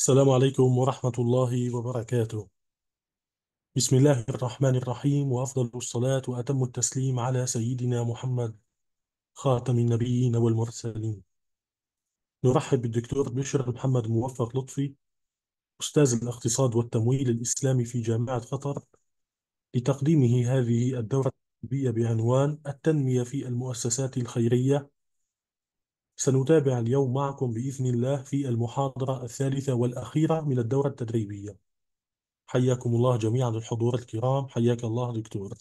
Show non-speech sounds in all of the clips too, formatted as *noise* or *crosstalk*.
السلام عليكم ورحمة الله وبركاته بسم الله الرحمن الرحيم وأفضل الصلاة وأتم التسليم على سيدنا محمد خاتم النبيين والمرسلين نرحب بالدكتور بشر محمد موفق لطفي أستاذ الاقتصاد والتمويل الإسلامي في جامعة قطر لتقديمه هذه الدورة التدريبية بعنوان التنمية في المؤسسات الخيرية سنتابع اليوم معكم بإذن الله في المحاضرة الثالثة والأخيرة من الدورة التدريبية حياكم الله جميعا الحضور الكرام حياك الله دكتور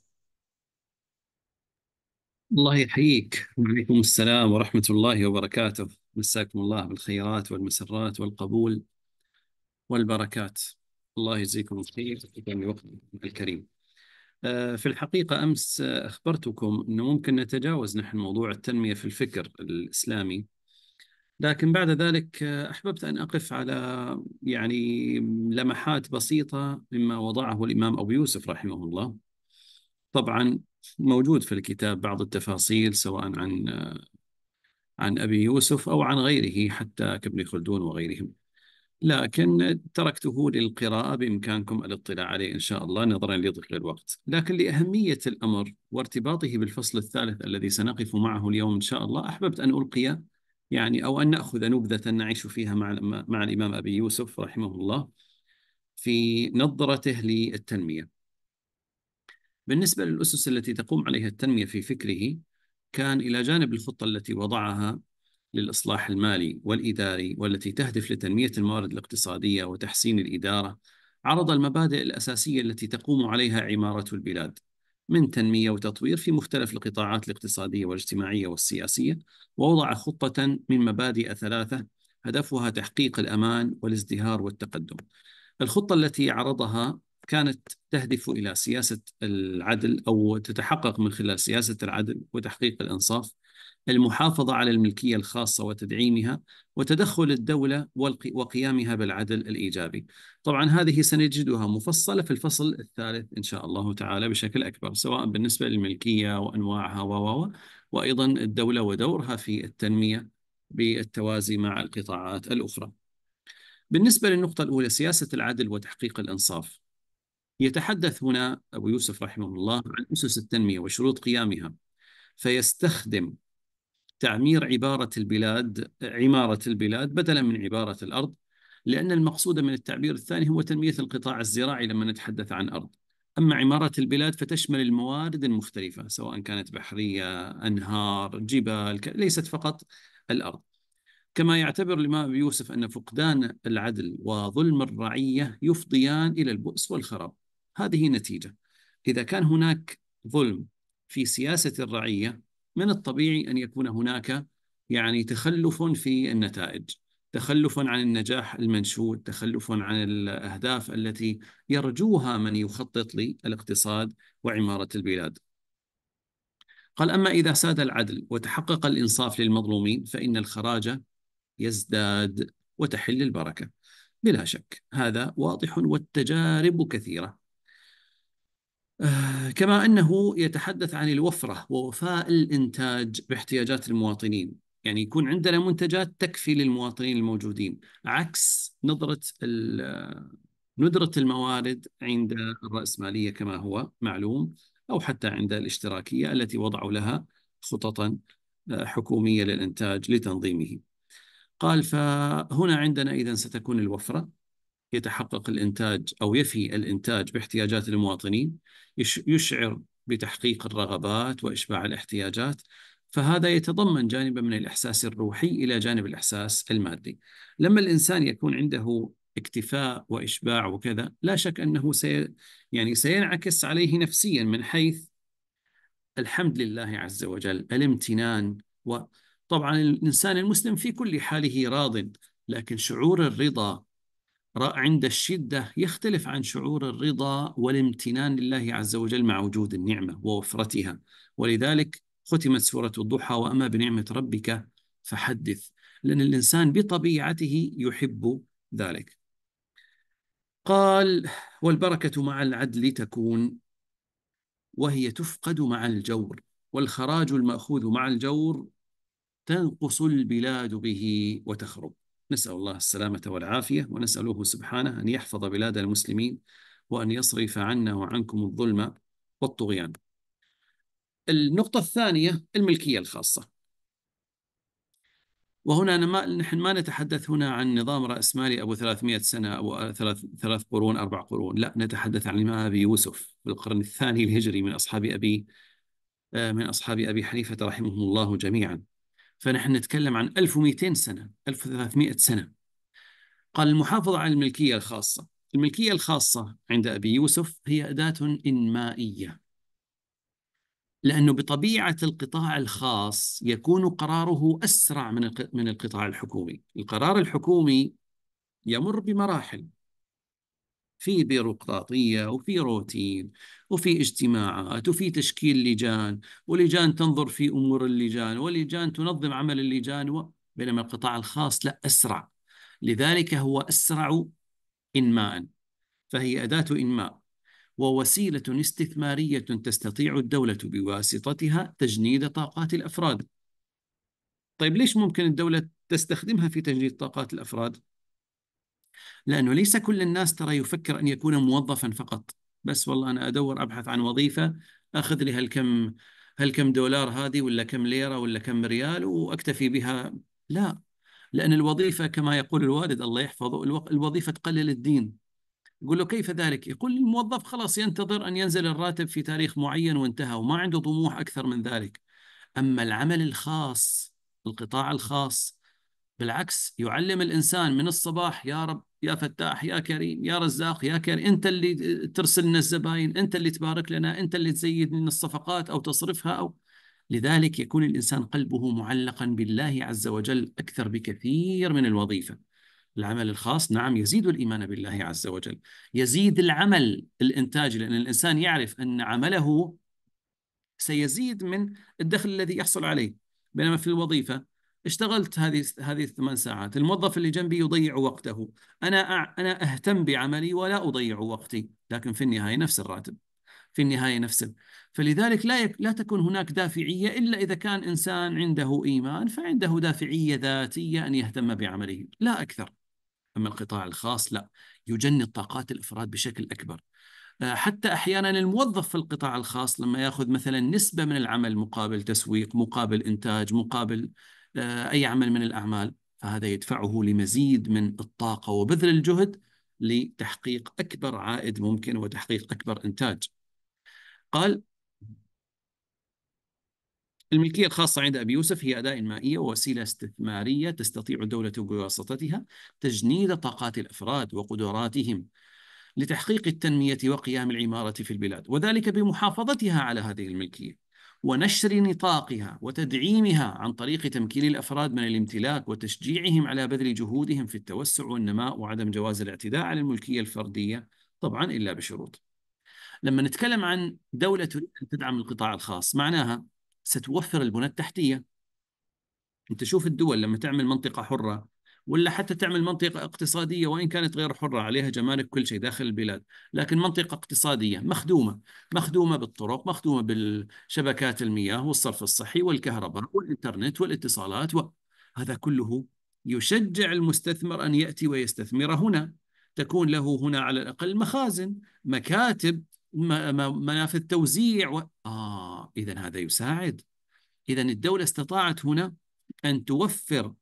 الله يحييك وعليكم السلام ورحمة الله وبركاته مساكم الله بالخيرات والمسرات والقبول والبركات الله يجزيكم الخير في وقتكم الكريم آه، في الحقيقة أمس آه، أخبرتكم أنه ممكن نتجاوز نحن موضوع التنمية في الفكر الإسلامي لكن بعد ذلك آه، أحببت أن أقف على يعني لمحات بسيطة مما وضعه الإمام أبو يوسف رحمه الله طبعا موجود في الكتاب بعض التفاصيل سواء عن عن أبي يوسف أو عن غيره حتى كابن خلدون وغيرهم لكن تركته للقراءة بإمكانكم الاطلاع عليه إن شاء الله نظرا لضيق الوقت لكن لأهمية الأمر وارتباطه بالفصل الثالث الذي سنقف معه اليوم إن شاء الله أحببت أن ألقي يعني أو أن نأخذ نبذة نعيش فيها مع, مع الإمام أبي يوسف رحمه الله في نظرته للتنمية بالنسبة للأسس التي تقوم عليها التنمية في فكره كان إلى جانب الخطة التي وضعها للإصلاح المالي والإداري والتي تهدف لتنمية الموارد الاقتصادية وتحسين الإدارة عرض المبادئ الأساسية التي تقوم عليها عمارة البلاد من تنمية وتطوير في مختلف القطاعات الاقتصادية والاجتماعية والسياسية ووضع خطة من مبادئ ثلاثة هدفها تحقيق الأمان والازدهار والتقدم الخطة التي عرضها كانت تهدف إلى سياسة العدل أو تتحقق من خلال سياسة العدل وتحقيق الإنصاف المحافظة على الملكية الخاصة وتدعيمها وتدخل الدولة وقيامها بالعدل الإيجابي طبعا هذه سنجدها مفصلة في الفصل الثالث إن شاء الله تعالى بشكل أكبر سواء بالنسبة للملكية وأنواعها و وأيضا الدولة ودورها في التنمية بالتوازي مع القطاعات الأخرى بالنسبة للنقطة الأولى سياسة العدل وتحقيق الإنصاف يتحدث هنا أبو يوسف رحمه الله عن أسس التنمية وشروط قيامها فيستخدم تعمير عبارة البلاد عمارة البلاد بدلا من عبارة الأرض لأن المقصود من التعبير الثاني هو تنمية القطاع الزراعي لما نتحدث عن أرض أما عمارة البلاد فتشمل الموارد المختلفة سواء كانت بحرية أنهار جبال ليست فقط الأرض كما يعتبر الإمام يوسف أن فقدان العدل وظلم الرعية يفضيان إلى البؤس والخراب هذه نتيجة إذا كان هناك ظلم في سياسة الرعية من الطبيعي ان يكون هناك يعني تخلف في النتائج تخلف عن النجاح المنشود تخلف عن الاهداف التي يرجوها من يخطط للاقتصاد وعماره البلاد قال اما اذا ساد العدل وتحقق الانصاف للمظلومين فان الخراج يزداد وتحل البركه بلا شك هذا واضح والتجارب كثيره آه، كما انه يتحدث عن الوفره ووفاء الانتاج باحتياجات المواطنين، يعني يكون عندنا منتجات تكفي للمواطنين الموجودين، عكس نظره آه، ندره الموارد عند الراسماليه كما هو معلوم او حتى عند الاشتراكيه التي وضعوا لها خططا آه، حكوميه للانتاج لتنظيمه. قال فهنا عندنا اذا ستكون الوفره يتحقق الإنتاج أو يفي الإنتاج باحتياجات المواطنين يشعر بتحقيق الرغبات وإشباع الاحتياجات فهذا يتضمن جانبا من الإحساس الروحي إلى جانب الإحساس المادي لما الإنسان يكون عنده اكتفاء وإشباع وكذا لا شك أنه سي يعني سينعكس عليه نفسيا من حيث الحمد لله عز وجل الامتنان وطبعا الإنسان المسلم في كل حاله راض لكن شعور الرضا عند الشدة يختلف عن شعور الرضا والامتنان لله عز وجل مع وجود النعمة ووفرتها ولذلك ختمت سورة الضحى وأما بنعمة ربك فحدث لأن الإنسان بطبيعته يحب ذلك قال والبركة مع العدل تكون وهي تفقد مع الجور والخراج المأخوذ مع الجور تنقص البلاد به وتخرب نسأل الله السلامة والعافية ونسأله سبحانه أن يحفظ بلاد المسلمين وأن يصرف عنا وعنكم الظلم والطغيان النقطة الثانية الملكية الخاصة وهنا ما نحن ما نتحدث هنا عن نظام رأسمالي أبو 300 سنة أو ثلاث, ثلاث قرون أربع قرون لا نتحدث عن الإمام أبي يوسف في القرن الثاني الهجري من أصحاب أبي آه، من أصحاب أبي حنيفة رحمهم الله جميعا فنحن نتكلم عن 1200 سنة 1300 سنة قال المحافظة على الملكية الخاصة الملكية الخاصة عند أبي يوسف هي أداة إنمائية لأنه بطبيعة القطاع الخاص يكون قراره أسرع من من القطاع الحكومي القرار الحكومي يمر بمراحل في بيروقراطية وفي روتين وفي اجتماعات وفي تشكيل لجان ولجان تنظر في أمور اللجان ولجان تنظم عمل اللجان و... بينما القطاع الخاص لا أسرع لذلك هو أسرع إنماء فهي أداة إنماء ووسيلة استثمارية تستطيع الدولة بواسطتها تجنيد طاقات الأفراد طيب ليش ممكن الدولة تستخدمها في تجنيد طاقات الأفراد؟ لأنه ليس كل الناس ترى يفكر أن يكون موظفا فقط بس والله أنا أدور أبحث عن وظيفة أخذ لي هالكم هالكم دولار هذه ولا كم ليرة ولا كم ريال وأكتفي بها لا لأن الوظيفة كما يقول الوالد الله يحفظه الوظيفة تقلل الدين يقول له كيف ذلك؟ يقول الموظف خلاص ينتظر أن ينزل الراتب في تاريخ معين وانتهى وما عنده طموح أكثر من ذلك أما العمل الخاص القطاع الخاص بالعكس يعلم الانسان من الصباح يا رب يا فتاح يا كريم يا رزاق يا كريم انت اللي ترسل لنا الزباين انت اللي تبارك لنا انت اللي تزيد لنا الصفقات او تصرفها او لذلك يكون الانسان قلبه معلقا بالله عز وجل اكثر بكثير من الوظيفه العمل الخاص نعم يزيد الايمان بالله عز وجل يزيد العمل الانتاجي لان الانسان يعرف ان عمله سيزيد من الدخل الذي يحصل عليه بينما في الوظيفه اشتغلت هذه هذه الثمان ساعات الموظف اللي جنبي يضيع وقته انا انا اهتم بعملي ولا اضيع وقتي لكن في النهايه نفس الراتب في النهايه نفس فلذلك لا يك... لا تكون هناك دافعيه الا اذا كان انسان عنده ايمان فعنده دافعيه ذاتيه ان يهتم بعمله لا اكثر اما القطاع الخاص لا يجند طاقات الافراد بشكل اكبر آه، حتى احيانا الموظف في القطاع الخاص لما ياخذ مثلا نسبه من العمل مقابل تسويق مقابل انتاج مقابل آه، أي عمل من الأعمال فهذا يدفعه لمزيد من الطاقة وبذل الجهد لتحقيق أكبر عائد ممكن وتحقيق أكبر إنتاج قال الملكية الخاصة عند أبي يوسف هي أداة مائية ووسيلة استثمارية تستطيع الدولة بواسطتها تجنيد طاقات الأفراد وقدراتهم لتحقيق التنمية وقيام العمارة في البلاد وذلك بمحافظتها على هذه الملكية ونشر نطاقها وتدعيمها عن طريق تمكين الافراد من الامتلاك وتشجيعهم على بذل جهودهم في التوسع والنماء وعدم جواز الاعتداء على الملكيه الفرديه طبعا الا بشروط. لما نتكلم عن دوله تريد ان تدعم القطاع الخاص معناها ستوفر البنى التحتيه. انت شوف الدول لما تعمل منطقه حره ولا حتى تعمل منطقة اقتصادية وإن كانت غير حرة عليها جمارك كل شيء داخل البلاد لكن منطقة اقتصادية مخدومة مخدومة بالطرق مخدومة بالشبكات المياه والصرف الصحي والكهرباء والإنترنت والاتصالات وهذا كله يشجع المستثمر أن يأتي ويستثمر هنا تكون له هنا على الأقل مخازن مكاتب منافذ توزيع و... آه إذا هذا يساعد إذا الدولة استطاعت هنا أن توفر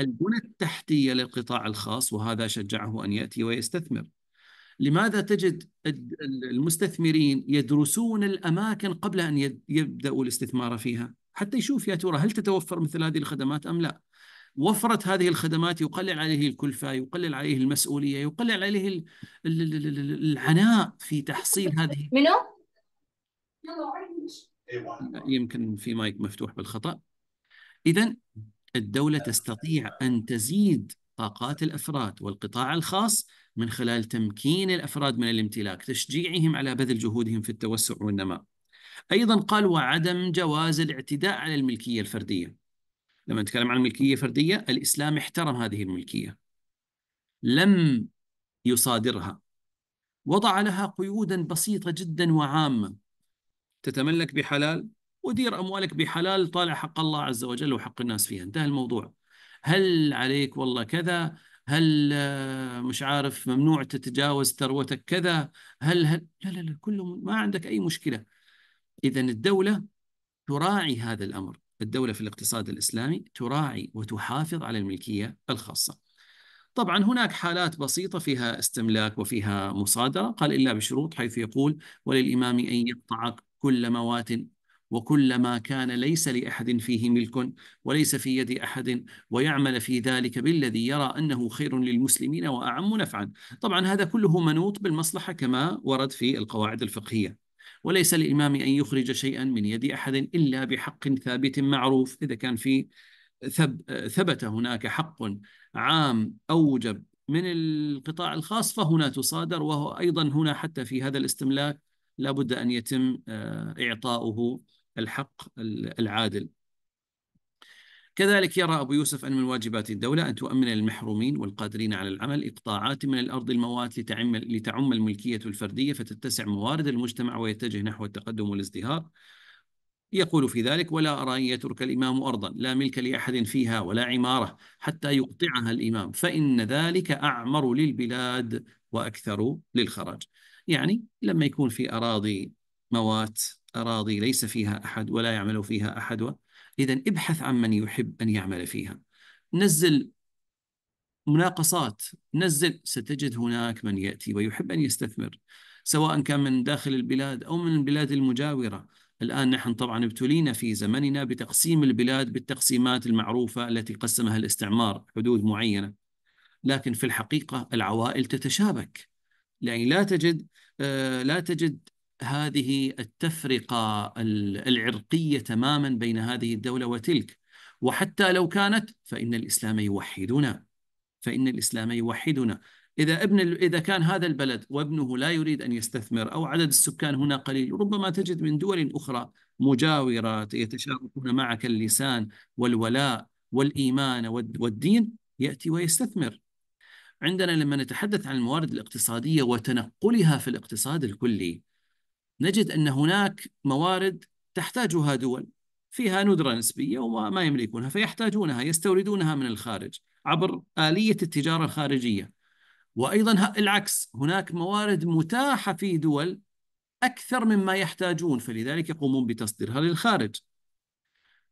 البنى التحتية للقطاع الخاص وهذا شجعه أن يأتي ويستثمر لماذا تجد المستثمرين يدرسون الأماكن قبل أن يبدأوا الاستثمار فيها حتى يشوف يا ترى هل تتوفر مثل هذه الخدمات أم لا وفرة هذه الخدمات يقلل عليه الكلفة يقلل عليه المسؤولية يقلل عليه العناء في تحصيل هذه منو؟ يمكن في مايك مفتوح بالخطأ إذا الدولة تستطيع أن تزيد طاقات الأفراد والقطاع الخاص من خلال تمكين الأفراد من الامتلاك تشجيعهم على بذل جهودهم في التوسع والنماء أيضا قال وعدم جواز الاعتداء على الملكية الفردية لما نتكلم عن الملكية الفردية الإسلام احترم هذه الملكية لم يصادرها وضع لها قيودا بسيطة جدا وعامة تتملك بحلال ودير اموالك بحلال طالع حق الله عز وجل وحق الناس فيها انتهى الموضوع هل عليك والله كذا هل آه، مش عارف ممنوع تتجاوز ثروتك كذا هل هل لا لا لا كله ما عندك اي مشكله اذا الدوله تراعي هذا الامر الدوله في الاقتصاد الاسلامي تراعي وتحافظ على الملكيه الخاصه طبعا هناك حالات بسيطة فيها استملاك وفيها مصادرة قال إلا بشروط حيث يقول وللإمام أن يقطع كل موات وكل ما كان ليس لأحد فيه ملك وليس في يد أحد ويعمل في ذلك بالذي يرى أنه خير للمسلمين وأعم نفعا طبعا هذا كله منوط بالمصلحة كما ورد في القواعد الفقهية وليس للإمام أن يخرج شيئا من يد أحد إلا بحق ثابت معروف إذا كان في ثب ثبت هناك حق عام أوجب من القطاع الخاص فهنا تصادر وهو أيضا هنا حتى في هذا الاستملاك لابد أن يتم آه، إعطاؤه الحق العادل كذلك يرى أبو يوسف أن من واجبات الدولة أن تؤمن للمحرومين والقادرين على العمل إقطاعات من الأرض الموات لتعم, لتعم الملكية الفردية فتتسع موارد المجتمع ويتجه نحو التقدم والازدهار يقول في ذلك ولا أرى أن يترك الإمام أرضا لا ملك لأحد فيها ولا عمارة حتى يقطعها الإمام فإن ذلك أعمر للبلاد وأكثر للخراج يعني لما يكون في أراضي موات أراضي ليس فيها أحد ولا يعمل فيها أحد إذا ابحث عن من يحب أن يعمل فيها نزل مناقصات نزل ستجد هناك من يأتي ويحب أن يستثمر سواء كان من داخل البلاد أو من البلاد المجاورة الآن نحن طبعا ابتلينا في زمننا بتقسيم البلاد بالتقسيمات المعروفة التي قسمها الاستعمار حدود معينة لكن في الحقيقة العوائل تتشابك يعني لا تجد آه، لا تجد هذه التفرقه العرقيه تماما بين هذه الدوله وتلك وحتى لو كانت فان الاسلام يوحدنا فان الاسلام يوحدنا إذا ابن إذا كان هذا البلد وابنه لا يريد أن يستثمر أو عدد السكان هنا قليل ربما تجد من دول أخرى مجاورة يتشاركون معك اللسان والولاء والإيمان والدين يأتي ويستثمر عندنا لما نتحدث عن الموارد الاقتصادية وتنقلها في الاقتصاد الكلي نجد أن هناك موارد تحتاجها دول فيها ندرة نسبية وما يملكونها فيحتاجونها يستوردونها من الخارج عبر آلية التجارة الخارجية وأيضا العكس هناك موارد متاحة في دول أكثر مما يحتاجون فلذلك يقومون بتصديرها للخارج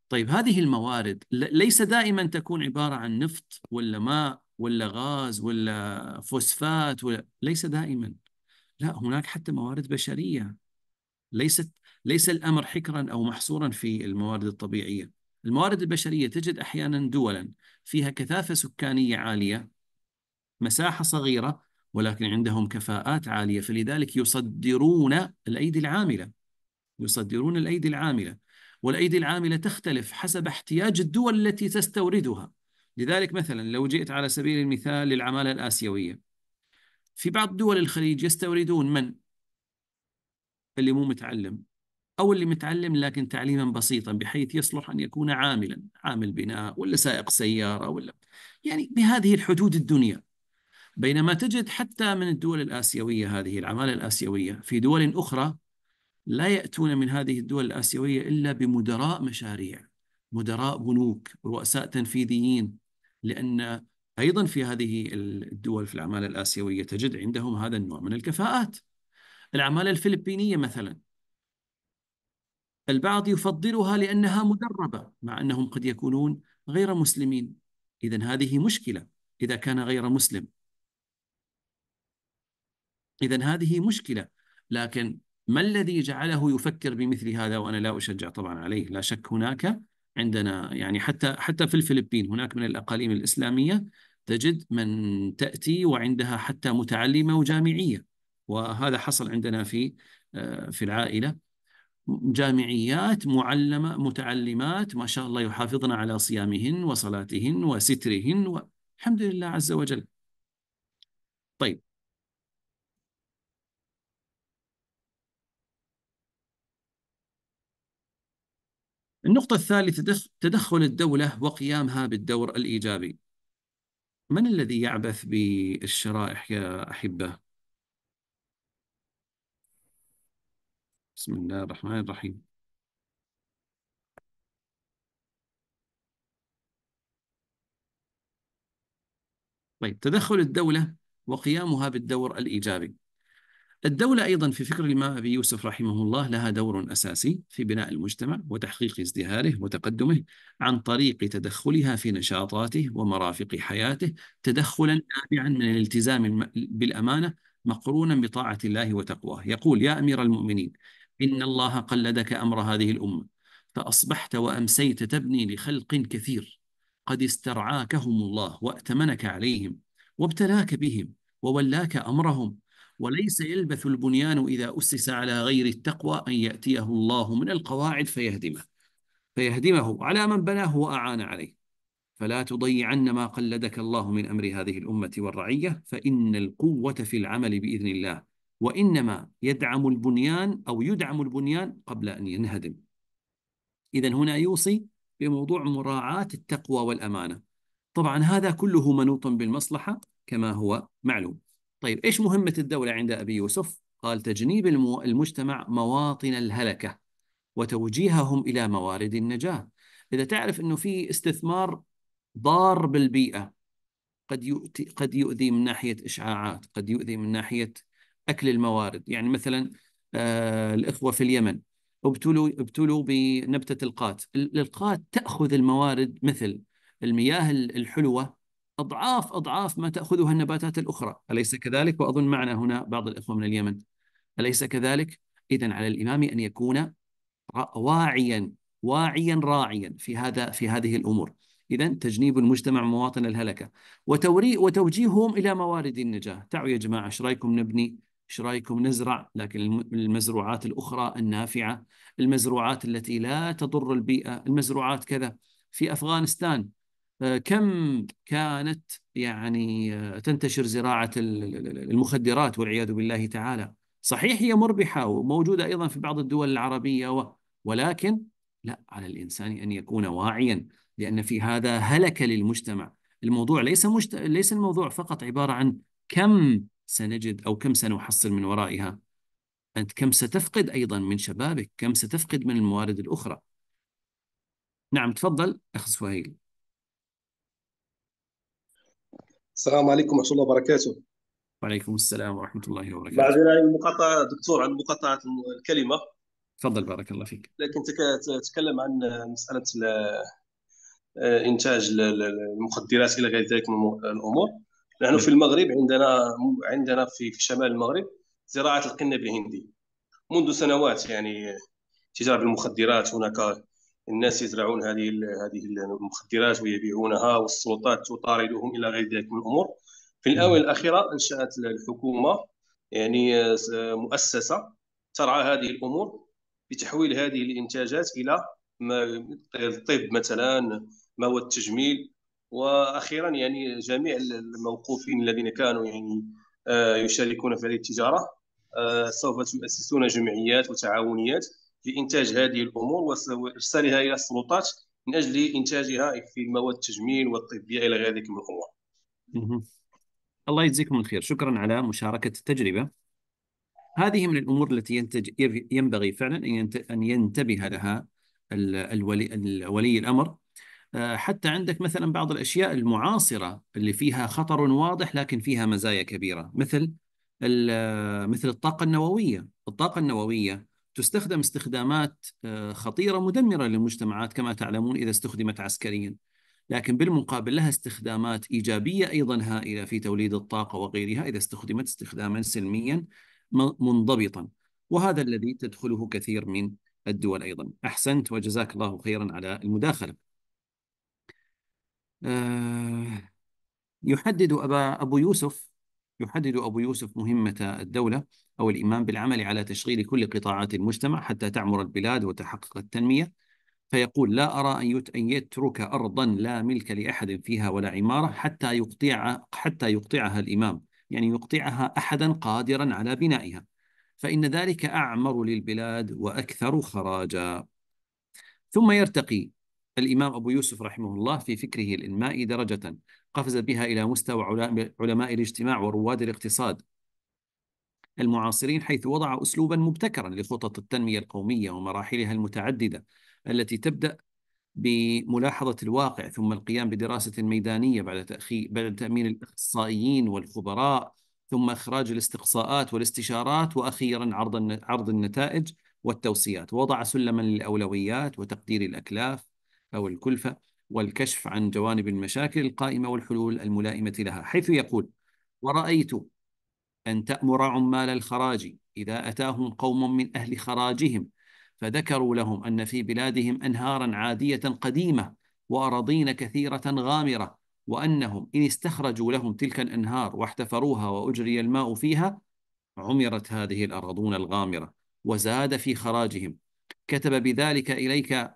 طيب هذه الموارد ليس دائما تكون عبارة عن نفط ولا ماء ولا غاز ولا فوسفات ولا ليس دائما لا هناك حتى موارد بشرية ليست ليس الامر حكرا او محصورا في الموارد الطبيعيه الموارد البشريه تجد احيانا دولا فيها كثافه سكانيه عاليه مساحه صغيره ولكن عندهم كفاءات عاليه فلذلك يصدرون الايدي العامله يصدرون الايدي العامله والايدي العامله تختلف حسب احتياج الدول التي تستوردها لذلك مثلا لو جئت على سبيل المثال للعماله الاسيويه في بعض دول الخليج يستوردون من اللي مو متعلم أو اللي متعلم لكن تعليما بسيطا بحيث يصلح أن يكون عاملا عامل بناء ولا سائق سيارة ولا يعني بهذه الحدود الدنيا بينما تجد حتى من الدول الآسيوية هذه العمالة الآسيوية في دول أخرى لا يأتون من هذه الدول الآسيوية إلا بمدراء مشاريع مدراء بنوك رؤساء تنفيذيين لأن أيضا في هذه الدول في العمالة الآسيوية تجد عندهم هذا النوع من الكفاءات العمالة الفلبينية مثلا البعض يفضلها لأنها مدربة مع أنهم قد يكونون غير مسلمين إذا هذه مشكلة إذا كان غير مسلم إذا هذه مشكلة لكن ما الذي جعله يفكر بمثل هذا وأنا لا أشجع طبعا عليه لا شك هناك عندنا يعني حتى حتى في الفلبين هناك من الأقاليم الإسلامية تجد من تأتي وعندها حتى متعلمة وجامعية وهذا حصل عندنا في آه، في العائلة جامعيات معلمة متعلمات ما شاء الله يحافظن على صيامهن وصلاتهن وسترهن والحمد لله عز وجل طيب النقطة الثالثة تدخل الدولة وقيامها بالدور الإيجابي من الذي يعبث بالشرائح يا أحبة؟ بسم الله الرحمن الرحيم طيب تدخل الدولة وقيامها بالدور الإيجابي الدولة أيضا في فكر الإمام أبي يوسف رحمه الله لها دور أساسي في بناء المجتمع وتحقيق ازدهاره وتقدمه عن طريق تدخلها في نشاطاته ومرافق حياته تدخلا نابعا من الالتزام بالأمانة مقرونا بطاعة الله وتقواه يقول يا أمير المؤمنين إن الله قلدك أمر هذه الأمة فأصبحت وأمسيت تبني لخلق كثير قد استرعاكهم الله وأتمنك عليهم وابتلاك بهم وولاك أمرهم وليس يلبث البنيان إذا أسس على غير التقوى أن يأتيه الله من القواعد فيهدمه فيهدمه على من بناه وأعان عليه فلا تضيعن ما قلدك الله من أمر هذه الأمة والرعية فإن القوة في العمل بإذن الله وإنما يدعم البنيان أو يدعم البنيان قبل أن ينهدم إذا هنا يوصي بموضوع مراعاة التقوى والأمانة طبعا هذا كله منوط بالمصلحة كما هو معلوم طيب إيش مهمة الدولة عند أبي يوسف؟ قال تجنيب المجتمع مواطن الهلكة وتوجيههم إلى موارد النجاة إذا تعرف أنه في استثمار ضار بالبيئة قد يؤتي قد يؤذي من ناحيه اشعاعات، قد يؤذي من ناحيه اكل الموارد يعني مثلا آه، الاخوه في اليمن ابتلوا ابتلوا بنبته القات القات تاخذ الموارد مثل المياه الحلوه اضعاف اضعاف ما تاخذها النباتات الاخرى اليس كذلك واظن معنا هنا بعض الاخوه من اليمن اليس كذلك اذا على الامام ان يكون واعيا واعيا راعيا في هذا في هذه الامور اذا تجنيب المجتمع مواطن الهلكه وتوري وتوجيههم الى موارد النجاه تعوا يا جماعه ايش رايكم نبني ايش رايكم نزرع لكن المزروعات الاخرى النافعه المزروعات التي لا تضر البيئه المزروعات كذا في افغانستان آه، كم كانت يعني آه، تنتشر زراعه المخدرات والعياذ بالله تعالى صحيح هي مربحه وموجوده ايضا في بعض الدول العربيه ولكن لا على الانسان ان يكون واعيا لان في هذا هلك للمجتمع الموضوع ليس مجت... ليس الموضوع فقط عباره عن كم سنجد أو كم سنحصل من ورائها أنت كم ستفقد أيضا من شبابك كم ستفقد من الموارد الأخرى نعم تفضل أخ سهيل السلام عليكم ورحمة الله وبركاته وعليكم السلام ورحمة الله وبركاته بعد المقاطعة دكتور عن مقاطعة الكلمة تفضل بارك الله فيك لكن تتكلم عن مسألة آه، إنتاج المخدرات إلى غير ذلك من الأمور نحن في نعم. المغرب عندنا عندنا في, شمال المغرب زراعه القنب الهندي منذ سنوات يعني تجاره بالمخدرات هناك الناس يزرعون هذه هذه المخدرات ويبيعونها والسلطات تطاردهم الى غير ذلك من الامور في نعم. الاونه الاخيره انشات الحكومه يعني مؤسسه ترعى هذه الامور بتحويل هذه الانتاجات الى الطب طيب، مثلا مواد التجميل واخيرا يعني جميع الموقوفين الذين كانوا يعني آه، يشاركون في هذه التجاره آه، سوف تؤسسون جمعيات وتعاونيات لانتاج هذه الامور وارسالها الى السلطات من اجل انتاجها في المواد التجميل والطبيه الى غير ذلك من الامور. الله يجزيكم الخير، شكرا على مشاركه التجربه. هذه من الامور التي ينتج ينبغي فعلا ان ينتبه لها الولي, الولي الامر آه، حتى عندك مثلا بعض الاشياء المعاصره اللي فيها خطر واضح لكن فيها مزايا كبيره مثل آه، مثل الطاقه النوويه، الطاقه النوويه تستخدم استخدامات آه، خطيره مدمره للمجتمعات كما تعلمون اذا استخدمت عسكريا. لكن بالمقابل لها استخدامات ايجابيه ايضا هائله في توليد الطاقه وغيرها اذا استخدمت استخداما سلميا منضبطا. وهذا الذي تدخله كثير من الدول ايضا. احسنت وجزاك الله خيرا على المداخله. آه، يحدد أبا أبو يوسف يحدد أبو يوسف مهمة الدولة أو الإمام بالعمل على تشغيل كل قطاعات المجتمع حتى تعمر البلاد وتحقق التنمية فيقول لا أرى أن يترك أرضا لا ملك لأحد فيها ولا عمارة حتى يقطع حتى يقطعها الإمام يعني يقطعها أحدا قادرا على بنائها فإن ذلك أعمر للبلاد وأكثر خراجا ثم يرتقي فالإمام أبو يوسف رحمه الله في فكره الإنمائي درجة قفز بها إلى مستوى علماء الاجتماع ورواد الاقتصاد المعاصرين حيث وضع أسلوبا مبتكرا لخطط التنمية القومية ومراحلها المتعددة التي تبدأ بملاحظة الواقع ثم القيام بدراسة ميدانية بعد بعد تأمين الإخصائيين والخبراء ثم إخراج الاستقصاءات والاستشارات وأخيرا عرض عرض النتائج والتوصيات وضع سلما للأولويات وتقدير الأكلاف أو الكلفة والكشف عن جوانب المشاكل القائمة والحلول الملائمة لها حيث يقول ورأيت أن تأمر عمال الخراج إذا أتاهم قوم من أهل خراجهم فذكروا لهم أن في بلادهم أنهارا عادية قديمة وأراضين كثيرة غامرة وأنهم إن استخرجوا لهم تلك الأنهار واحتفروها وأجري الماء فيها عمرت هذه الأراضون الغامرة وزاد في خراجهم كتب بذلك إليك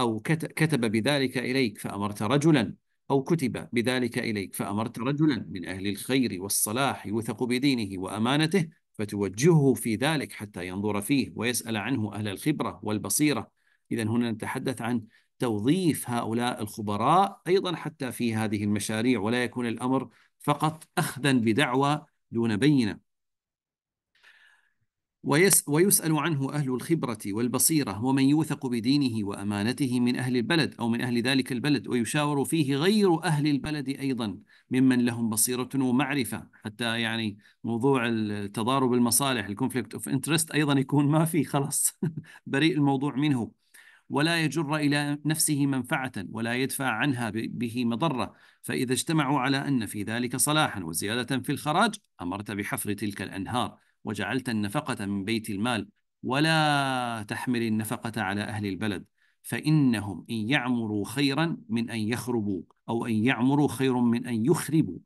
أو كتب بذلك إليك فأمرت رجلا أو كتب بذلك إليك فأمرت رجلا من أهل الخير والصلاح يوثق بدينه وأمانته فتوجهه في ذلك حتى ينظر فيه ويسأل عنه أهل الخبرة والبصيرة إذا هنا نتحدث عن توظيف هؤلاء الخبراء أيضا حتى في هذه المشاريع ولا يكون الأمر فقط أخذا بدعوى دون بينة ويسأل عنه أهل الخبرة والبصيرة ومن يوثق بدينه وأمانته من أهل البلد أو من أهل ذلك البلد ويشاور فيه غير أهل البلد أيضا ممن لهم بصيرة ومعرفة حتى يعني موضوع التضارب المصالح الكونفليكت اوف انترست أيضا يكون ما في خلاص *laughs* بريء الموضوع منه ولا يجر إلى نفسه منفعة ولا يدفع عنها به مضرة فإذا اجتمعوا على أن في ذلك صلاحا وزيادة في الخراج أمرت بحفر تلك الأنهار وجعلت النفقة من بيت المال ولا تحمل النفقة على أهل البلد فإنهم إن يعمروا خيرا من أن يخربوا أو أن يعمروا خير من أن يخربوا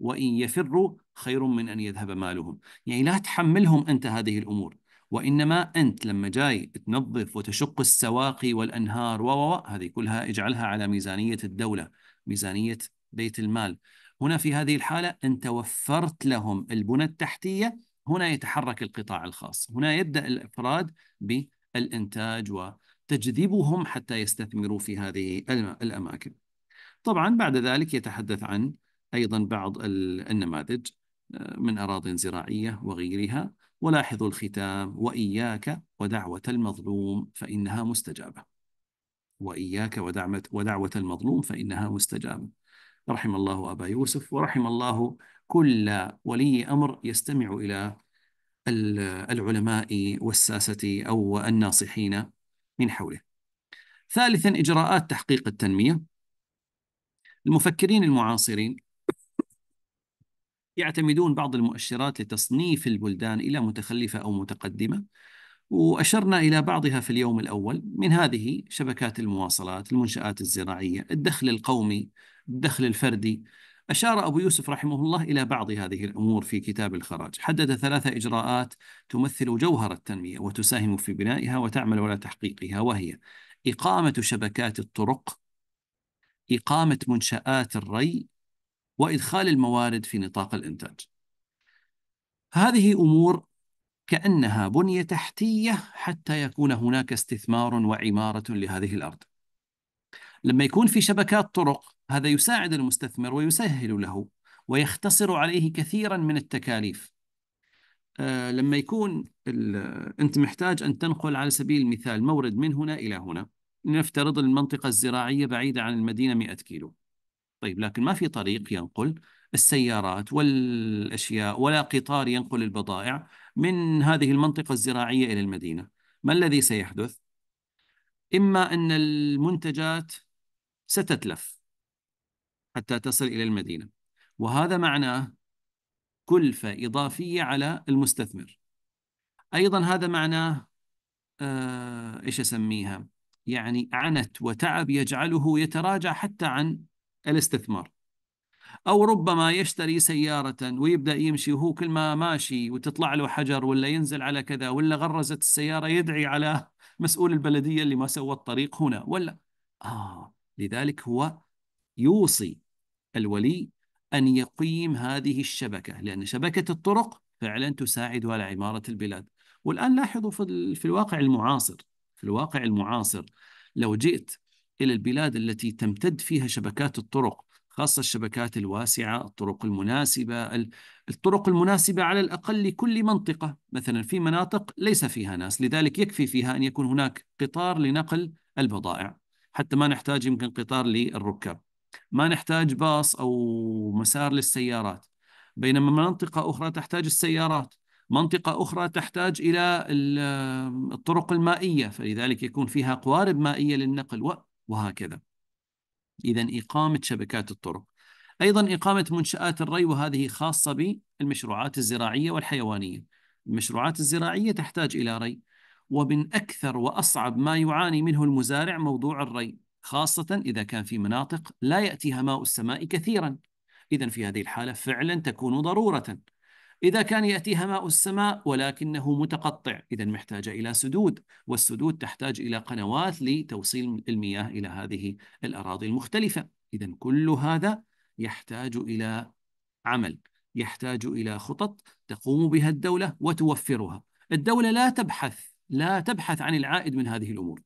وإن يفروا خير من أن يذهب مالهم يعني لا تحملهم أنت هذه الأمور وإنما أنت لما جاي تنظف وتشق السواقي والأنهار و هذه كلها اجعلها على ميزانية الدولة ميزانية بيت المال هنا في هذه الحالة أنت وفرت لهم البنى التحتية هنا يتحرك القطاع الخاص هنا يبدأ الأفراد بالإنتاج وتجذبهم حتى يستثمروا في هذه الأماكن طبعا بعد ذلك يتحدث عن أيضا بعض النماذج آه، من أراضي زراعية وغيرها ولاحظوا الختام وإياك ودعوة المظلوم فإنها مستجابة وإياك ودعوة المظلوم فإنها مستجابة رحم الله أبا يوسف ورحم الله كل ولي أمر يستمع إلى العلماء والساسة أو الناصحين من حوله ثالثا إجراءات تحقيق التنمية المفكرين المعاصرين يعتمدون بعض المؤشرات لتصنيف البلدان إلى متخلفة أو متقدمة وأشرنا إلى بعضها في اليوم الأول من هذه شبكات المواصلات المنشآت الزراعية الدخل القومي الدخل الفردي أشار أبو يوسف رحمه الله إلى بعض هذه الأمور في كتاب الخراج حدد ثلاثة إجراءات تمثل جوهر التنمية وتساهم في بنائها وتعمل على تحقيقها وهي إقامة شبكات الطرق إقامة منشآت الري وإدخال الموارد في نطاق الإنتاج هذه أمور كأنها بنية تحتية حتى يكون هناك استثمار وعمارة لهذه الأرض لما يكون في شبكات طرق هذا يساعد المستثمر ويسهل له ويختصر عليه كثيرا من التكاليف آه، لما يكون أنت محتاج أن تنقل على سبيل المثال مورد من هنا إلى هنا نفترض المنطقة الزراعية بعيدة عن المدينة 100 كيلو طيب لكن ما في طريق ينقل السيارات والأشياء ولا قطار ينقل البضائع من هذه المنطقة الزراعية إلى المدينة ما الذي سيحدث؟ إما أن المنتجات ستتلف حتى تصل إلى المدينة وهذا معناه كلفة إضافية على المستثمر أيضا هذا معناه آه إيش أسميها يعني عنت وتعب يجعله يتراجع حتى عن الاستثمار أو ربما يشتري سيارة ويبدأ يمشي وهو كل ما ماشي وتطلع له حجر ولا ينزل على كذا ولا غرزت السيارة يدعي على مسؤول البلدية اللي ما سوى الطريق هنا ولا آه لذلك هو يوصي الولي أن يقيم هذه الشبكة لأن شبكة الطرق فعلا تساعد على عمارة البلاد والآن لاحظوا في الواقع المعاصر في الواقع المعاصر لو جئت إلى البلاد التي تمتد فيها شبكات الطرق خاصة الشبكات الواسعة الطرق المناسبة الطرق المناسبة على الأقل لكل منطقة مثلا في مناطق ليس فيها ناس لذلك يكفي فيها أن يكون هناك قطار لنقل البضائع حتى ما نحتاج يمكن قطار للركاب ما نحتاج باص أو مسار للسيارات بينما منطقة أخرى تحتاج السيارات منطقة أخرى تحتاج إلى الطرق المائية فلذلك يكون فيها قوارب مائية للنقل وهكذا إذا إقامة شبكات الطرق أيضا إقامة منشآت الري وهذه خاصة بالمشروعات الزراعية والحيوانية المشروعات الزراعية تحتاج إلى ري ومن أكثر وأصعب ما يعاني منه المزارع موضوع الري خاصة إذا كان في مناطق لا يأتيها ماء السماء كثيرا إذا في هذه الحالة فعلا تكون ضرورة إذا كان يأتيها ماء السماء ولكنه متقطع إذا محتاجة إلى سدود والسدود تحتاج إلى قنوات لتوصيل المياه إلى هذه الأراضي المختلفة إذا كل هذا يحتاج إلى عمل يحتاج إلى خطط تقوم بها الدولة وتوفرها الدولة لا تبحث لا تبحث عن العائد من هذه الأمور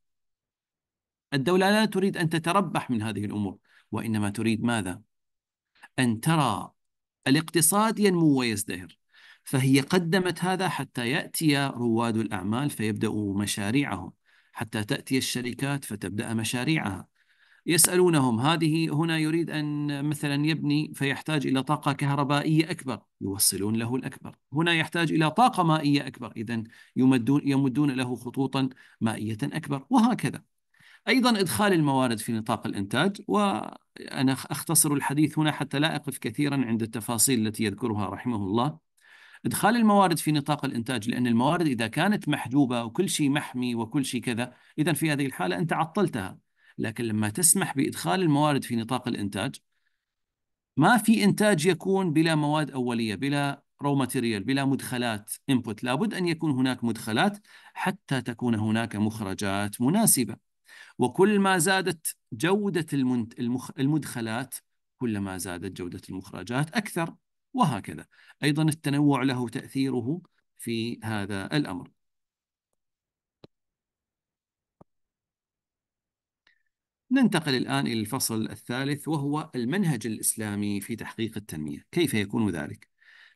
الدولة لا تريد أن تتربح من هذه الأمور وإنما تريد ماذا؟ أن ترى الاقتصاد ينمو ويزدهر فهي قدمت هذا حتى يأتي رواد الأعمال فيبدأوا مشاريعهم حتى تأتي الشركات فتبدأ مشاريعها يسألونهم هذه هنا يريد أن مثلا يبني فيحتاج إلى طاقة كهربائية أكبر يوصلون له الأكبر هنا يحتاج إلى طاقة مائية أكبر إذا يمدون, يمدون له خطوطا مائية أكبر وهكذا أيضا إدخال الموارد في نطاق الإنتاج وأنا أختصر الحديث هنا حتى لا أقف كثيرا عند التفاصيل التي يذكرها رحمه الله إدخال الموارد في نطاق الإنتاج لأن الموارد إذا كانت محجوبة وكل شيء محمي وكل شيء كذا إذا في هذه الحالة أنت عطلتها لكن لما تسمح بإدخال الموارد في نطاق الإنتاج ما في إنتاج يكون بلا مواد أولية بلا رو ماتيريال بلا مدخلات انبوت لابد ان يكون هناك مدخلات حتى تكون هناك مخرجات مناسبه وكل ما زادت جودة المدخلات كلما زادت جودة المخرجات أكثر وهكذا أيضا التنوع له تأثيره في هذا الأمر ننتقل الآن إلى الفصل الثالث وهو المنهج الإسلامي في تحقيق التنمية كيف يكون ذلك؟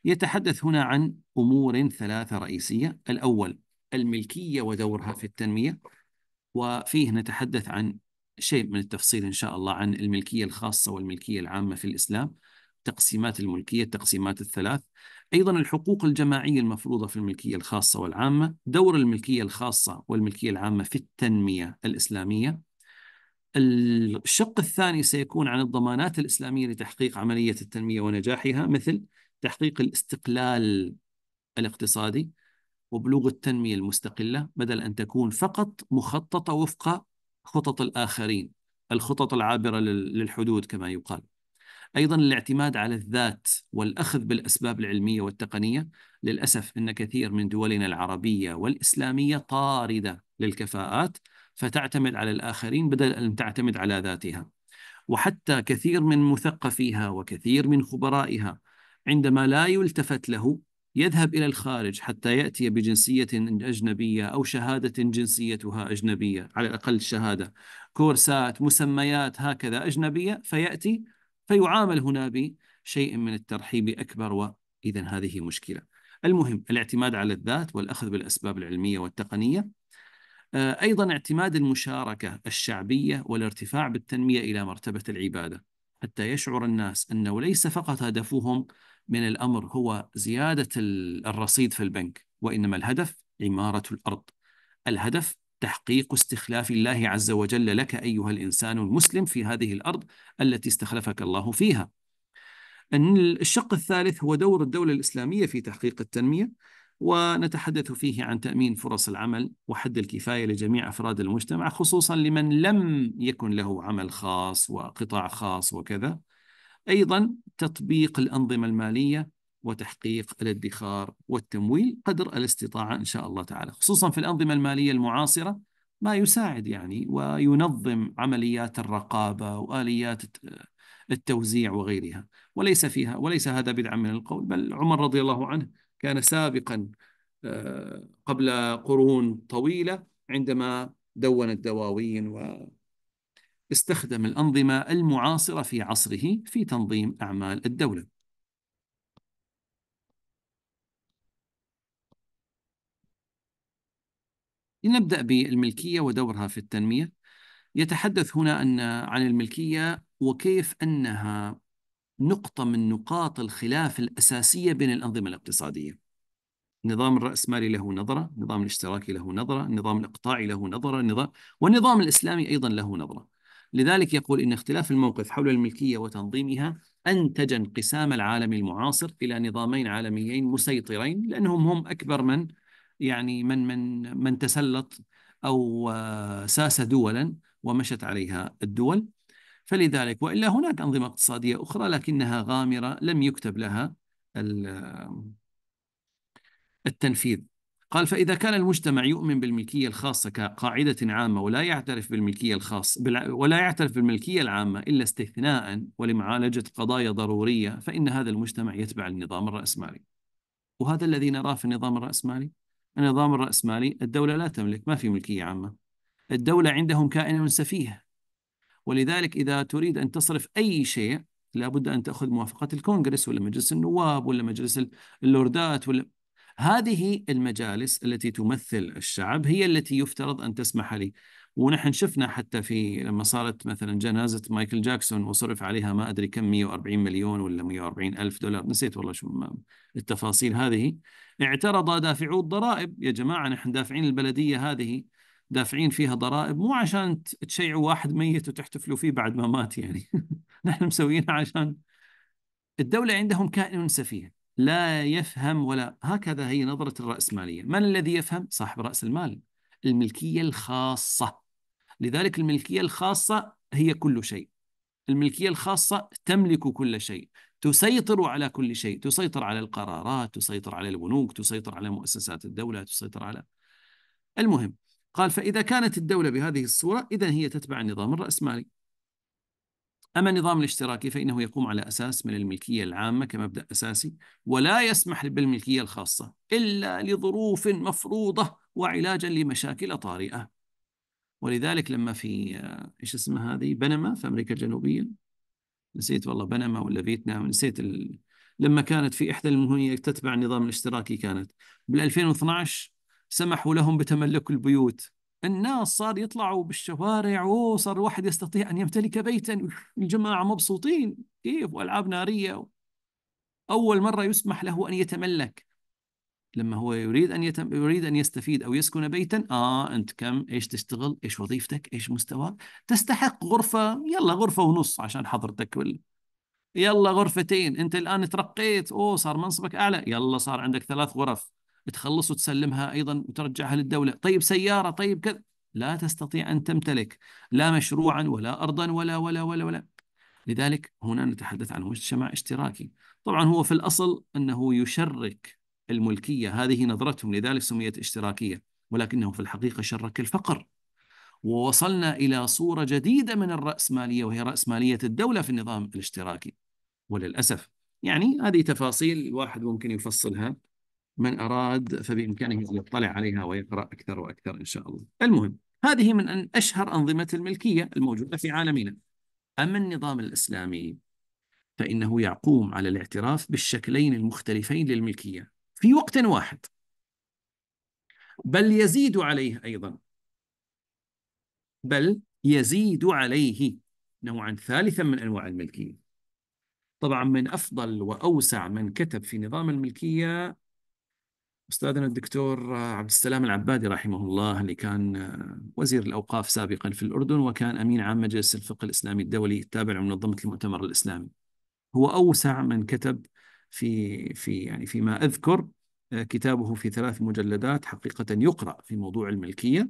يتحدث هنا عن أمور ثلاثة رئيسية الأول الملكية ودورها في التنمية وفيه نتحدث عن شيء من التفصيل إن شاء الله عن الملكية الخاصة والملكية العامة في الإسلام تقسيمات الملكية التقسيمات الثلاث أيضا الحقوق الجماعية المفروضة في الملكية الخاصة والعامة دور الملكية الخاصة والملكية العامة في التنمية الإسلامية الشق الثاني سيكون عن الضمانات الإسلامية لتحقيق عملية التنمية ونجاحها مثل تحقيق الاستقلال الاقتصادي وبلوغ التنمية المستقلة بدل أن تكون فقط مخططة وفق خطط الآخرين الخطط العابرة للحدود كما يقال أيضا الاعتماد على الذات والأخذ بالأسباب العلمية والتقنية للأسف أن كثير من دولنا العربية والإسلامية طاردة للكفاءات فتعتمد على الآخرين بدل أن تعتمد على ذاتها وحتى كثير من مثقفيها وكثير من خبرائها عندما لا يلتفت له يذهب إلى الخارج حتى يأتي بجنسية أجنبية أو شهادة جنسيتها أجنبية على الأقل شهادة كورسات مسميات هكذا أجنبية فيأتي فيعامل هنا بشيء من الترحيب أكبر وإذا هذه مشكلة المهم الاعتماد على الذات والأخذ بالأسباب العلمية والتقنية آه، أيضا اعتماد المشاركة الشعبية والارتفاع بالتنمية إلى مرتبة العبادة حتى يشعر الناس أنه ليس فقط هدفهم من الأمر هو زيادة الرصيد في البنك وإنما الهدف عمارة الأرض الهدف تحقيق استخلاف الله عز وجل لك أيها الإنسان المسلم في هذه الأرض التي استخلفك الله فيها الشق الثالث هو دور الدولة الإسلامية في تحقيق التنمية ونتحدث فيه عن تأمين فرص العمل وحد الكفاية لجميع أفراد المجتمع خصوصا لمن لم يكن له عمل خاص وقطاع خاص وكذا أيضا تطبيق الأنظمة المالية وتحقيق الادخار والتمويل قدر الاستطاعة إن شاء الله تعالى خصوصا في الأنظمة المالية المعاصرة ما يساعد يعني وينظم عمليات الرقابة وآليات التوزيع وغيرها وليس فيها وليس هذا بدعا من القول بل عمر رضي الله عنه كان سابقا آه، قبل قرون طويلة عندما دون الدواوين استخدم الأنظمة المعاصرة في عصره في تنظيم أعمال الدولة لنبدأ بالملكية ودورها في التنمية يتحدث هنا أن عن الملكية وكيف أنها نقطة من نقاط الخلاف الأساسية بين الأنظمة الاقتصادية نظام الرأسمالي له نظرة النظام الاشتراكي له نظرة النظام الإقطاعي له نظرة النظام والنظام الإسلامي أيضا له نظرة لذلك يقول إن اختلاف الموقف حول الملكية وتنظيمها أنتج انقسام العالم المعاصر إلى نظامين عالميين مسيطرين لأنهم هم أكبر من يعني من من من تسلط أو آه، ساس دولا ومشت عليها الدول فلذلك وإلا هناك أنظمة اقتصادية أخرى لكنها غامرة لم يكتب لها التنفيذ قال فإذا كان المجتمع يؤمن بالملكية الخاصة كقاعدة عامة ولا يعترف بالملكية الخاصة ولا يعترف بالملكية العامة إلا استثناء ولمعالجة قضايا ضرورية فإن هذا المجتمع يتبع النظام الرأسمالي وهذا الذي نراه في النظام الرأسمالي النظام الرأسمالي الدولة لا تملك ما في ملكية عامة الدولة عندهم كائن سفيه ولذلك إذا تريد أن تصرف أي شيء لابد أن تأخذ موافقة الكونغرس ولا مجلس النواب ولا مجلس اللوردات ولا هذه المجالس التي تمثل الشعب هي التي يفترض أن تسمح لي ونحن شفنا حتى في لما صارت مثلا جنازة مايكل جاكسون وصرف عليها ما أدري كم 140 مليون ولا 140 ألف دولار نسيت والله شو التفاصيل هذه اعترض دافعو الضرائب يا جماعة نحن دافعين البلدية هذه دافعين فيها ضرائب مو عشان تشيعوا واحد ميت وتحتفلوا فيه بعد ما مات يعني *laughs* نحن مسوينها عشان الدولة عندهم كائن سفيه لا يفهم ولا هكذا هي نظرة الرأسمالية من الذي يفهم؟ صاحب رأس المال الملكية الخاصة لذلك الملكية الخاصة هي كل شيء الملكية الخاصة تملك كل شيء تسيطر على كل شيء تسيطر على القرارات تسيطر على البنوك تسيطر على مؤسسات الدولة تسيطر على المهم قال فإذا كانت الدولة بهذه الصورة إذا هي تتبع النظام الرأسمالي أما النظام الاشتراكي فإنه يقوم على أساس من الملكية العامة كمبدأ أساسي ولا يسمح بالملكية الخاصة إلا لظروف مفروضة وعلاجا لمشاكل طارئة ولذلك لما في آه، إيش اسمها هذه بنما في أمريكا الجنوبية نسيت والله بنما ولا فيتنام نسيت ال... لما كانت في إحدى المهنية تتبع النظام الاشتراكي كانت بال 2012 سمحوا لهم بتملك البيوت الناس صار يطلعوا بالشوارع اوه صار الواحد يستطيع ان يمتلك بيتا الجماعه مبسوطين كيف والعاب ناريه اول مره يسمح له ان يتملك لما هو يريد ان يتم يريد ان يستفيد او يسكن بيتا اه انت كم ايش تشتغل ايش وظيفتك ايش مستواك تستحق غرفه يلا غرفه ونص عشان حضرتك ولا يلا غرفتين انت الان ترقيت اوه صار منصبك اعلى يلا صار عندك ثلاث غرف بتخلص وتسلمها ايضا وترجعها للدوله طيب سياره طيب كذا لا تستطيع ان تمتلك لا مشروعا ولا ارضا ولا ولا ولا ولا لذلك هنا نتحدث عن مجتمع اشتراكي طبعا هو في الاصل انه يشرك الملكيه هذه نظرتهم لذلك سميت اشتراكيه ولكنه في الحقيقه شرك الفقر ووصلنا الى صوره جديده من الراسماليه وهي راسماليه الدوله في النظام الاشتراكي وللاسف يعني هذه تفاصيل الواحد ممكن يفصلها من أراد فبإمكانه أن يطلع عليها ويقرأ أكثر وأكثر إن شاء الله المهم هذه من أن أشهر أنظمة الملكية الموجودة في عالمنا أما النظام الإسلامي فإنه يقوم على الاعتراف بالشكلين المختلفين للملكية في وقت واحد بل يزيد عليه أيضا بل يزيد عليه نوعا ثالثا من أنواع الملكية طبعا من أفضل وأوسع من كتب في نظام الملكية أستاذنا الدكتور عبد السلام العبادي رحمه الله اللي كان آه، وزير الأوقاف سابقا في الأردن وكان أمين عام مجلس الفقه الإسلامي الدولي التابع لمنظمة المؤتمر الإسلامي هو أوسع من كتب في في يعني فيما أذكر آه، كتابه في ثلاث مجلدات حقيقة يقرأ في موضوع الملكية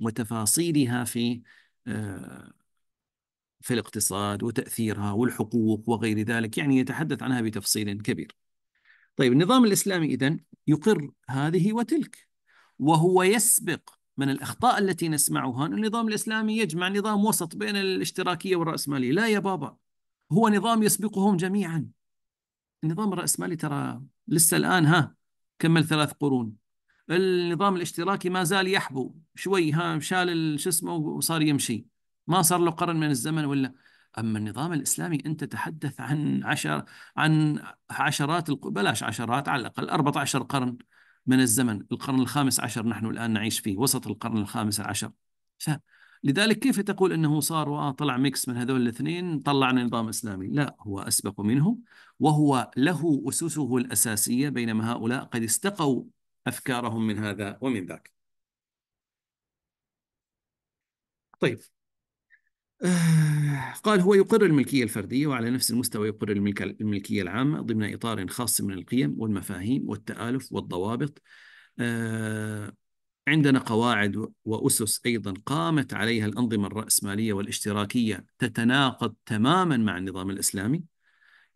وتفاصيلها في آه، في الاقتصاد وتأثيرها والحقوق وغير ذلك يعني يتحدث عنها بتفصيل كبير طيب النظام الإسلامي إذن يقر هذه وتلك وهو يسبق من الأخطاء التي نسمعها أن النظام الإسلامي يجمع نظام وسط بين الاشتراكية والرأسمالية لا يا بابا هو نظام يسبقهم جميعا النظام الرأسمالي ترى لسه الآن ها كمل ثلاث قرون النظام الاشتراكي ما زال يحبو شوي ها شال شو اسمه وصار يمشي ما صار له قرن من الزمن ولا أما النظام الإسلامي أنت تتحدث عن عشر عن عشرات الق... بلاش عشرات على الأقل 14 قرن من الزمن القرن الخامس عشر نحن الآن نعيش فيه وسط القرن الخامس عشر ف... لذلك كيف تقول انه صار وطلع ميكس من هذول الاثنين طلعنا نظام اسلامي؟ لا هو اسبق منه وهو له اسسه الاساسيه بينما هؤلاء قد استقوا افكارهم من هذا ومن ذاك. طيب آه، قال هو يقر الملكية الفردية وعلى نفس المستوى يقر الملكية العامة ضمن إطار خاص من القيم والمفاهيم والتآلف والضوابط آه، عندنا قواعد وأسس أيضا قامت عليها الأنظمة الرأسمالية والاشتراكية تتناقض تماما مع النظام الإسلامي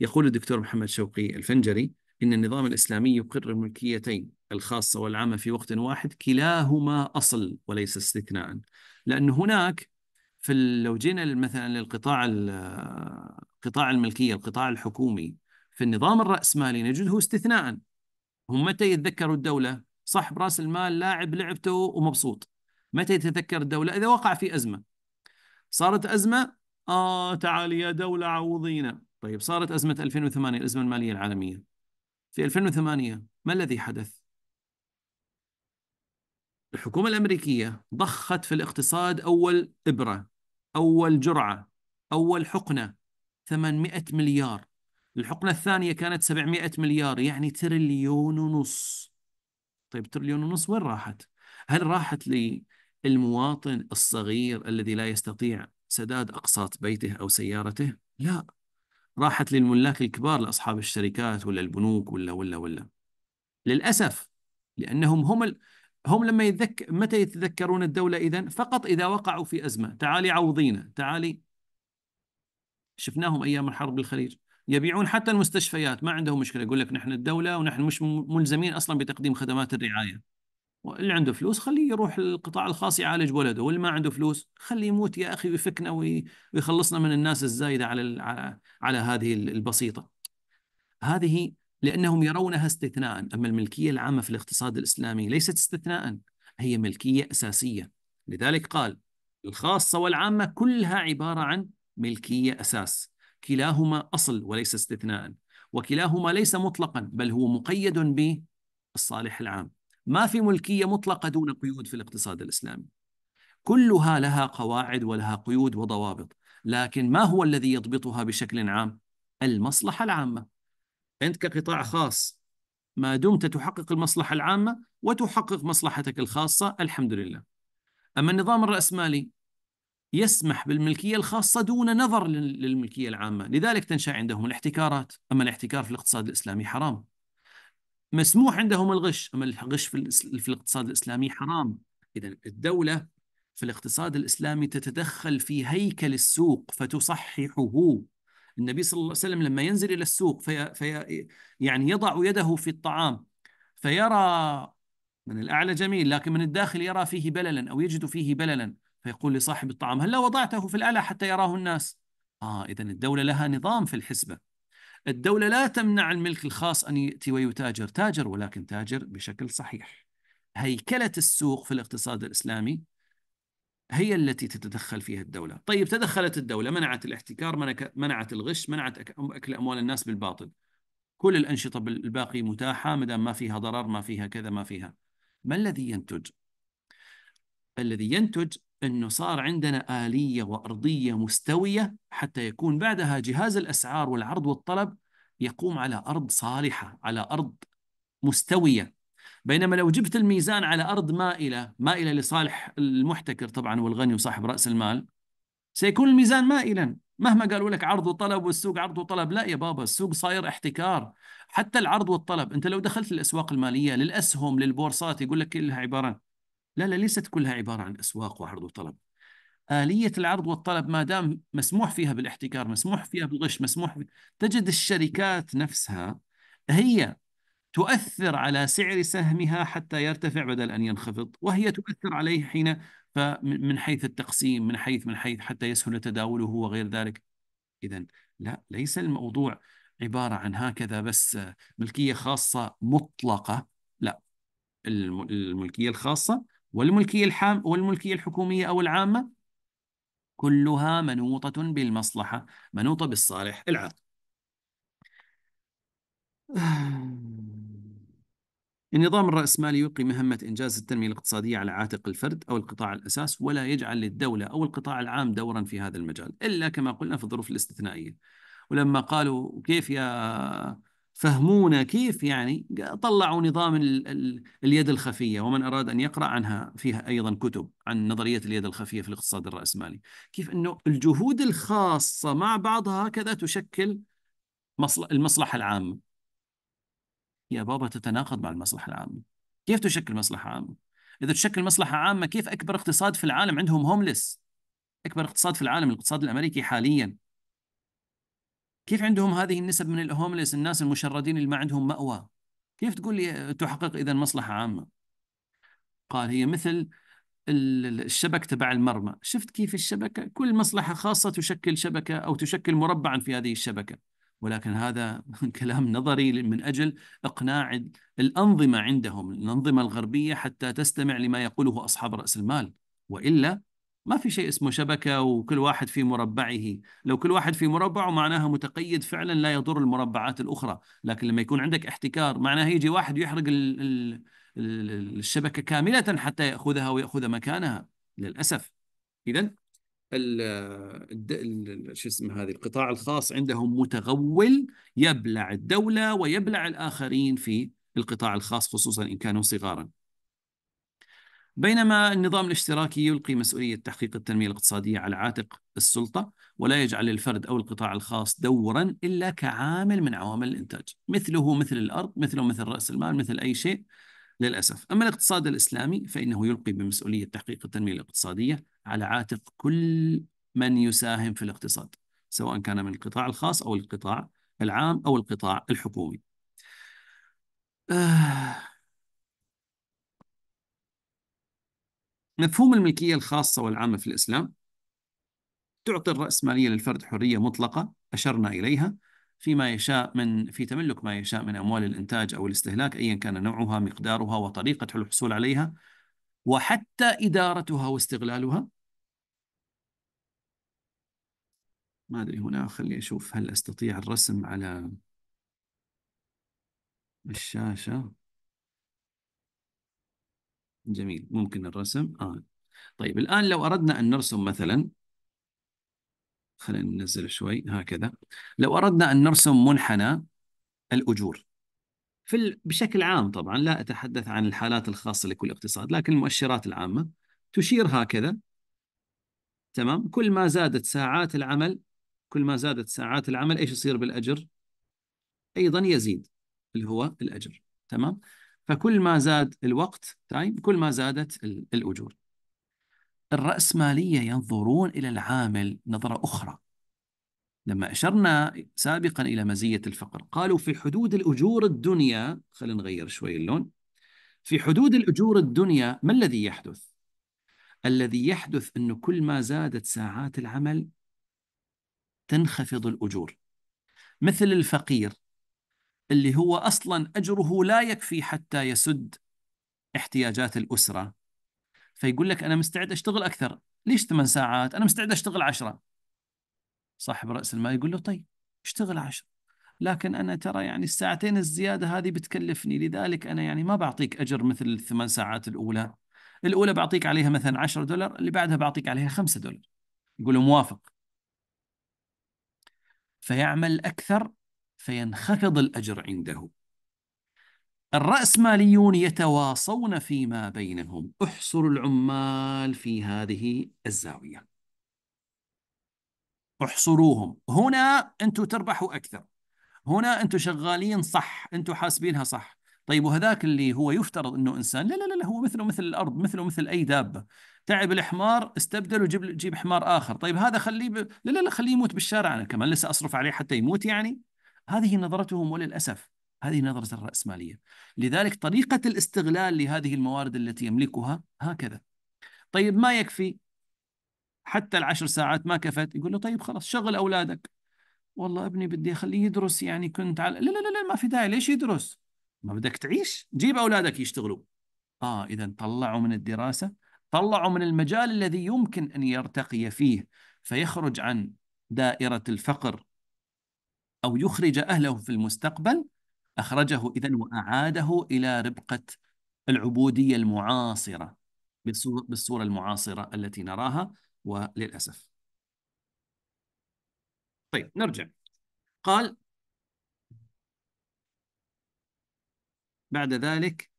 يقول الدكتور محمد شوقي الفنجري إن النظام الإسلامي يقر الملكيتين الخاصة والعامة في وقت واحد كلاهما أصل وليس استثناء لأن هناك في لو جينا مثلا للقطاع قطاع الملكيه القطاع الحكومي في النظام الراسمالي نجده استثناء هم متى يتذكروا الدوله صح راس المال لاعب لعبته ومبسوط متى يتذكر الدوله اذا وقع في ازمه صارت ازمه اه تعالي يا دوله عوضينا طيب صارت ازمه 2008 الازمه الماليه العالميه في 2008 ما الذي حدث الحكومة الأمريكية ضخت في الاقتصاد أول إبرة أول جرعة أول حقنة 800 مليار الحقنة الثانية كانت 700 مليار يعني تريليون ونص طيب تريليون ونص وين راحت؟ هل راحت للمواطن الصغير الذي لا يستطيع سداد أقساط بيته أو سيارته؟ لا راحت للملاك الكبار لأصحاب الشركات ولا البنوك ولا ولا ولا للأسف لأنهم هم ال... هم لما يتذك... متى يتذكرون الدولة إذا فقط إذا وقعوا في أزمة تعالي عوضينا تعالي شفناهم أيام الحرب الخليج يبيعون حتى المستشفيات ما عندهم مشكلة يقول لك نحن الدولة ونحن مش ملزمين أصلا بتقديم خدمات الرعاية اللي عنده فلوس خليه يروح القطاع الخاص يعالج ولده واللي ما عنده فلوس خليه يموت يا أخي ويفكنا ويخلصنا من الناس الزايدة على على هذه البسيطة هذه لأنهم يرونها استثناء أما الملكية العامة في الاقتصاد الإسلامي ليست استثناء هي ملكية أساسية لذلك قال الخاصة والعامة كلها عبارة عن ملكية أساس كلاهما أصل وليس استثناء وكلاهما ليس مطلقا بل هو مقيد بالصالح العام ما في ملكية مطلقة دون قيود في الاقتصاد الإسلامي كلها لها قواعد ولها قيود وضوابط لكن ما هو الذي يضبطها بشكل عام؟ المصلحة العامة أنت كقطاع خاص ما دمت تحقق المصلحة العامة وتحقق مصلحتك الخاصة الحمد لله أما النظام الرأسمالي يسمح بالملكية الخاصة دون نظر للملكية العامة لذلك تنشأ عندهم الاحتكارات أما الاحتكار في الاقتصاد الإسلامي حرام مسموح عندهم الغش أما الغش في, في الاقتصاد الإسلامي حرام إذا الدولة في الاقتصاد الإسلامي تتدخل في هيكل السوق فتصححه النبي صلى الله عليه وسلم لما ينزل إلى السوق في, في يعني يضع يده في الطعام فيرى من الأعلى جميل لكن من الداخل يرى فيه بللا أو يجد فيه بللا فيقول لصاحب الطعام هل وضعته في الأعلى حتى يراه الناس آه إذا الدولة لها نظام في الحسبة الدولة لا تمنع الملك الخاص أن يأتي ويتاجر تاجر ولكن تاجر بشكل صحيح هيكلة السوق في الاقتصاد الإسلامي هي التي تتدخل فيها الدولة طيب تدخلت الدولة منعت الاحتكار منعت الغش منعت أكل أموال الناس بالباطل كل الأنشطة الباقي متاحة مدام ما فيها ضرر ما فيها كذا ما فيها ما الذي ينتج؟ الذي ينتج أنه صار عندنا آلية وأرضية مستوية حتى يكون بعدها جهاز الأسعار والعرض والطلب يقوم على أرض صالحة على أرض مستوية بينما لو جبت الميزان على أرض مائلة مائلة لصالح المحتكر طبعا والغني وصاحب رأس المال سيكون الميزان مائلا مهما قالوا لك عرض وطلب والسوق عرض وطلب لا يا بابا السوق صاير احتكار حتى العرض والطلب انت لو دخلت الاسواق الماليه للاسهم للبورصات يقول لك كلها عباره لا لا ليست كلها عباره عن اسواق وعرض وطلب آلية العرض والطلب ما دام مسموح فيها بالاحتكار مسموح فيها بالغش مسموح فيها تجد الشركات نفسها هي تؤثر على سعر سهمها حتى يرتفع بدل أن ينخفض وهي تؤثر عليه حين فمن حيث التقسيم من حيث من حيث حتى يسهل تداوله وغير ذلك إذا لا ليس الموضوع عبارة عن هكذا بس ملكية خاصة مطلقة لا الملكية الخاصة والملكية الحام والملكية الحكومية أو العامة كلها منوطة بالمصلحة منوطة بالصالح العام *sighs* النظام الرأسمالي يلقي مهمة إنجاز التنمية الاقتصادية على عاتق الفرد أو القطاع الأساس ولا يجعل للدولة أو القطاع العام دورا في هذا المجال إلا كما قلنا في الظروف الاستثنائية ولما قالوا كيف يا فهمونا كيف يعني طلعوا نظام ال ال اليد الخفية ومن أراد أن يقرأ عنها فيها أيضا كتب عن نظرية اليد الخفية في الاقتصاد الرأسمالي كيف أنه الجهود الخاصة مع بعضها هكذا تشكل المصلحة العامة يا بابا تتناقض مع المصلحة العامة كيف تشكل مصلحة عامة؟ إذا تشكل مصلحة عامة كيف أكبر اقتصاد في العالم عندهم هوملس؟ أكبر اقتصاد في العالم الاقتصاد الأمريكي حاليا كيف عندهم هذه النسب من الهوملس الناس المشردين اللي ما عندهم مأوى؟ كيف تقول لي تحقق إذا مصلحة عامة؟ قال هي مثل الشبك تبع المرمى شفت كيف الشبكة كل مصلحة خاصة تشكل شبكة أو تشكل مربعا في هذه الشبكة ولكن هذا *laughs* كلام نظري من اجل اقناع الانظمه عندهم، الانظمه الغربيه حتى تستمع لما يقوله اصحاب راس المال، والا ما في شيء اسمه شبكه وكل واحد في مربعه، لو كل واحد في مربعه معناها متقيد فعلا لا يضر المربعات الاخرى، لكن لما يكون عندك احتكار معناها يجي واحد يحرق الـ الـ الشبكه كامله حتى ياخذها وياخذ مكانها للاسف. اذا شو اسمه هذه القطاع الخاص عندهم متغول يبلع الدولة ويبلع الآخرين في القطاع الخاص خصوصا إن كانوا صغارا بينما النظام الاشتراكي يلقي مسؤولية تحقيق التنمية الاقتصادية على عاتق السلطة ولا يجعل للفرد أو القطاع الخاص دورا إلا كعامل من عوامل الإنتاج مثله مثل الأرض مثله مثل رأس المال مثل أي شيء للأسف أما الاقتصاد الإسلامي فإنه يلقي بمسؤولية تحقيق التنمية الاقتصادية على عاتق كل من يساهم في الاقتصاد سواء كان من القطاع الخاص أو القطاع العام أو القطاع الحكومي آه. مفهوم الملكية الخاصة والعامة في الإسلام تعطي الرأسمالية للفرد حرية مطلقة أشرنا إليها فيما يشاء من في تملك ما يشاء من أموال الإنتاج أو الاستهلاك أيا كان نوعها مقدارها وطريقة الحصول عليها وحتى إدارتها واستغلالها ما أدري هنا خلي أشوف هل أستطيع الرسم على الشاشة جميل ممكن الرسم آه. طيب الآن لو أردنا أن نرسم مثلا خلينا ننزل شوي هكذا لو أردنا أن نرسم منحنى الأجور في بشكل عام طبعا لا أتحدث عن الحالات الخاصة لكل اقتصاد لكن المؤشرات العامة تشير هكذا تمام كل ما زادت ساعات العمل كل ما زادت ساعات العمل ايش يصير بالأجر أيضا يزيد اللي هو الأجر تمام فكل ما زاد الوقت تايم كل ما زادت الأجور الرأسمالية ينظرون إلى العامل نظرة أخرى لما أشرنا سابقا إلى مزية الفقر قالوا في حدود الأجور الدنيا خلينا نغير شوي اللون في حدود الأجور الدنيا ما الذي يحدث؟ الذي يحدث أنه كل ما زادت ساعات العمل تنخفض الأجور مثل الفقير اللي هو أصلا أجره لا يكفي حتى يسد احتياجات الأسرة فيقول لك أنا مستعد أشتغل أكثر ليش ثمان ساعات أنا مستعد أشتغل عشرة صاحب رأس المال يقول له طيب اشتغل عشر لكن أنا ترى يعني الساعتين الزيادة هذه بتكلفني لذلك أنا يعني ما بعطيك أجر مثل الثمان ساعات الأولى الأولى بعطيك عليها مثلا 10 دولار اللي بعدها بعطيك عليها 5 دولار يقول له موافق فيعمل أكثر فينخفض الأجر عنده الرأسماليون يتواصون فيما بينهم احصروا العمال في هذه الزاوية احصروهم هنا انتم تربحوا اكثر هنا انتم شغالين صح انتم حاسبينها صح طيب وهذاك اللي هو يفترض انه انسان لا لا لا, هو مثله مثل الارض مثله مثل اي دابه تعب الحمار استبدله جيب جيب حمار اخر طيب هذا خليه ب... لا لا لا خليه يموت بالشارع انا كمان لسه اصرف عليه حتى يموت يعني هذه نظرتهم وللاسف هذه نظره الراسماليه لذلك طريقه الاستغلال لهذه الموارد التي يملكها هكذا طيب ما يكفي حتى العشر ساعات ما كفت يقول له طيب خلاص شغل أولادك والله ابني بدي أخليه يدرس يعني كنت على لا لا لا, لا ما في داعي ليش يدرس ما بدك تعيش جيب أولادك يشتغلوا آه إذا طلعوا من الدراسة طلعوا من المجال الذي يمكن أن يرتقي فيه فيخرج عن دائرة الفقر أو يخرج أهله في المستقبل أخرجه إذا وأعاده إلى ربقة العبودية المعاصرة بالصورة المعاصرة التي نراها وللأسف طيب نرجع قال بعد ذلك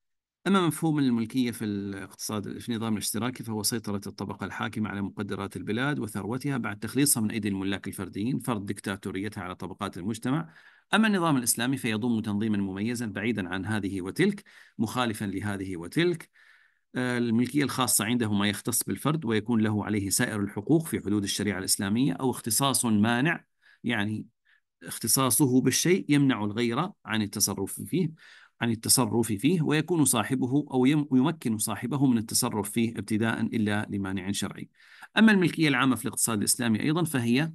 أما مفهوم الملكية في الاقتصاد في النظام الاشتراكي فهو سيطرة الطبقة الحاكمة على مقدرات البلاد وثروتها بعد تخليصها من أيدي الملاك الفرديين فرض دكتاتوريتها على طبقات المجتمع أما النظام الإسلامي فيضم تنظيما مميزا بعيدا عن هذه وتلك مخالفا لهذه وتلك الملكية الخاصة عنده ما يختص بالفرد ويكون له عليه سائر الحقوق في حدود الشريعة الإسلامية أو اختصاص مانع يعني اختصاصه بالشيء يمنع الغير عن التصرف فيه عن التصرف فيه ويكون صاحبه أو يمكن صاحبه من التصرف فيه ابتداء إلا لمانع شرعي أما الملكية العامة في الاقتصاد الإسلامي أيضا فهي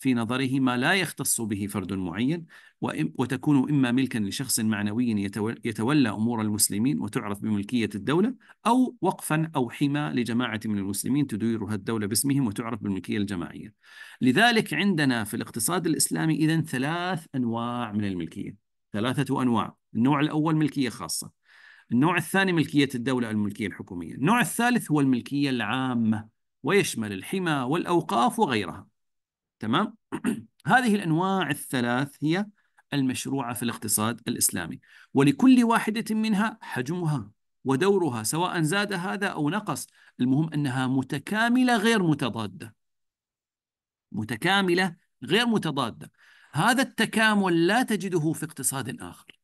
في نظره ما لا يختص به فرد معين وتكون إما ملكا لشخص معنوي يتولى أمور المسلمين وتعرف بملكية الدولة أو وقفا أو حمى لجماعة من المسلمين تديرها الدولة باسمهم وتعرف بالملكية الجماعية لذلك عندنا في الاقتصاد الإسلامي إذا ثلاث أنواع من الملكية ثلاثة أنواع النوع الأول ملكية خاصة النوع الثاني ملكية الدولة أو الملكية الحكومية النوع الثالث هو الملكية العامة ويشمل الحمى والأوقاف وغيرها تمام *clears throat* هذه الأنواع الثلاث هي المشروعة في الاقتصاد الإسلامي ولكل واحدة منها حجمها ودورها سواء زاد هذا أو نقص المهم أنها متكاملة غير متضادة متكاملة غير متضادة هذا التكامل لا تجده في اقتصاد آخر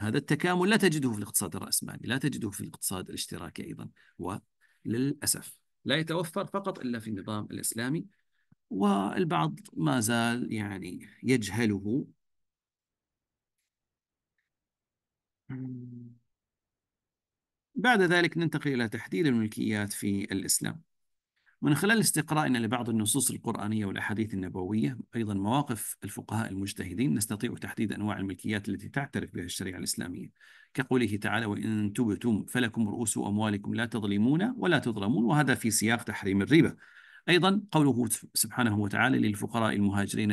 هذا التكامل لا تجده في الاقتصاد الرأسمالي لا تجده في الاقتصاد الاشتراكي أيضا وللأسف لا يتوفر فقط إلا في النظام الإسلامي والبعض ما زال يعني يجهله بعد ذلك ننتقل إلى تحديد الملكيات في الإسلام من خلال استقرائنا لبعض النصوص القرآنية والأحاديث النبوية أيضا مواقف الفقهاء المجتهدين نستطيع تحديد أنواع الملكيات التي تعترف بها الشريعة الإسلامية كقوله تعالى وإن تبتم فلكم رؤوس أموالكم لا تظلمون ولا تظلمون وهذا في سياق تحريم الربا أيضا قوله سبحانه وتعالى للفقراء المهاجرين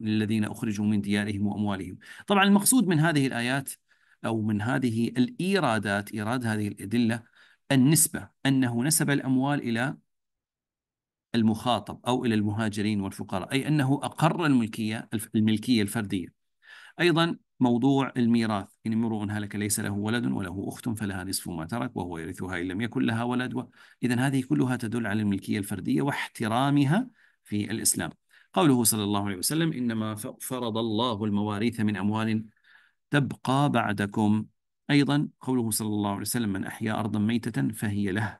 الذين أخرجوا من ديارهم وأموالهم طبعا المقصود من هذه الآيات أو من هذه الإيرادات إيراد هذه الأدلة النسبة أنه نسب الأموال إلى المخاطب أو إلى المهاجرين والفقراء أي أنه أقر الملكية الملكية الفردية أيضا موضوع الميراث إن امرؤ هلك ليس له ولد وله أخت فلها نصف ما ترك وهو يرثها إن لم يكن لها ولد إذا هذه كلها تدل على الملكية الفردية واحترامها في الإسلام قوله صلى الله عليه وسلم إنما فرض الله المواريث من أموال تبقى بعدكم أيضا قوله صلى الله عليه وسلم من أحيا أرضا ميتة فهي له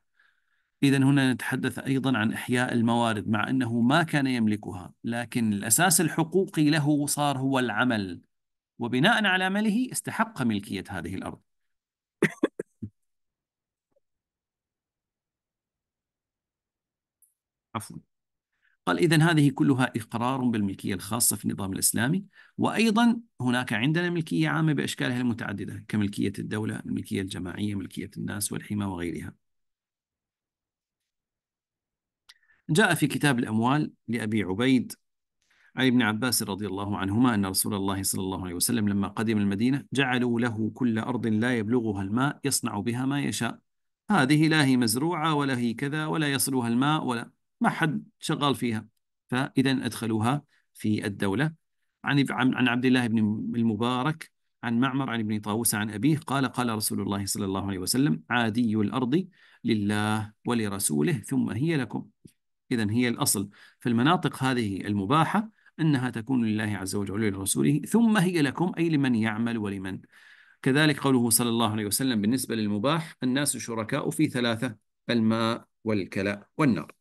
إذا هنا نتحدث أيضا عن إحياء الموارد مع أنه ما كان يملكها لكن الأساس الحقوقي له صار هو العمل وبناء على عمله استحق ملكية هذه الأرض عفوا قال إذا هذه كلها إقرار بالملكية الخاصة في النظام الإسلامي وأيضا هناك عندنا ملكية عامة بأشكالها المتعددة كملكية الدولة الملكية الجماعية ملكية الناس والحمى وغيرها جاء في كتاب الأموال لأبي عبيد عن ابن عباس رضي الله عنهما أن رسول الله صلى الله عليه وسلم لما قدم المدينة جعلوا له كل أرض لا يبلغها الماء يصنع بها ما يشاء هذه لا هي مزروعة ولا هي كذا ولا يصلها الماء ولا ما حد شغال فيها فإذا أدخلوها في الدولة عن عن عبد الله بن المبارك عن معمر عن ابن طاووس عن أبيه قال قال رسول الله صلى الله عليه وسلم عادي الأرض لله ولرسوله ثم هي لكم إذا هي الأصل فالمناطق هذه المباحة أنها تكون لله عز وجل ولرسوله ثم هي لكم أي لمن يعمل ولمن كذلك قوله صلى الله عليه وسلم بالنسبة للمباح الناس شركاء في ثلاثة الماء والكلاء والنار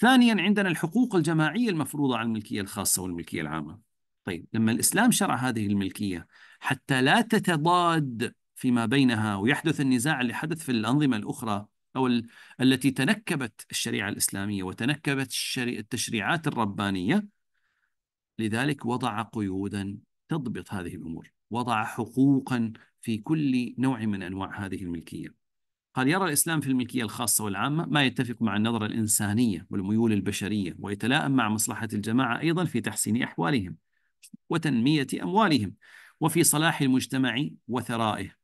ثانيا عندنا الحقوق الجماعية المفروضة على الملكية الخاصة والملكية العامة طيب لما الإسلام شرع هذه الملكية حتى لا تتضاد فيما بينها ويحدث النزاع اللي حدث في الأنظمة الأخرى أو ال... التي تنكبت الشريعة الإسلامية وتنكبت الشري... التشريعات الربانية لذلك وضع قيودا تضبط هذه الامور، وضع حقوقا في كل نوع من انواع هذه الملكيه. قال يرى الاسلام في الملكيه الخاصه والعامه ما يتفق مع النظره الانسانيه والميول البشريه ويتلائم مع مصلحه الجماعه ايضا في تحسين احوالهم وتنميه اموالهم وفي صلاح المجتمع وثرائه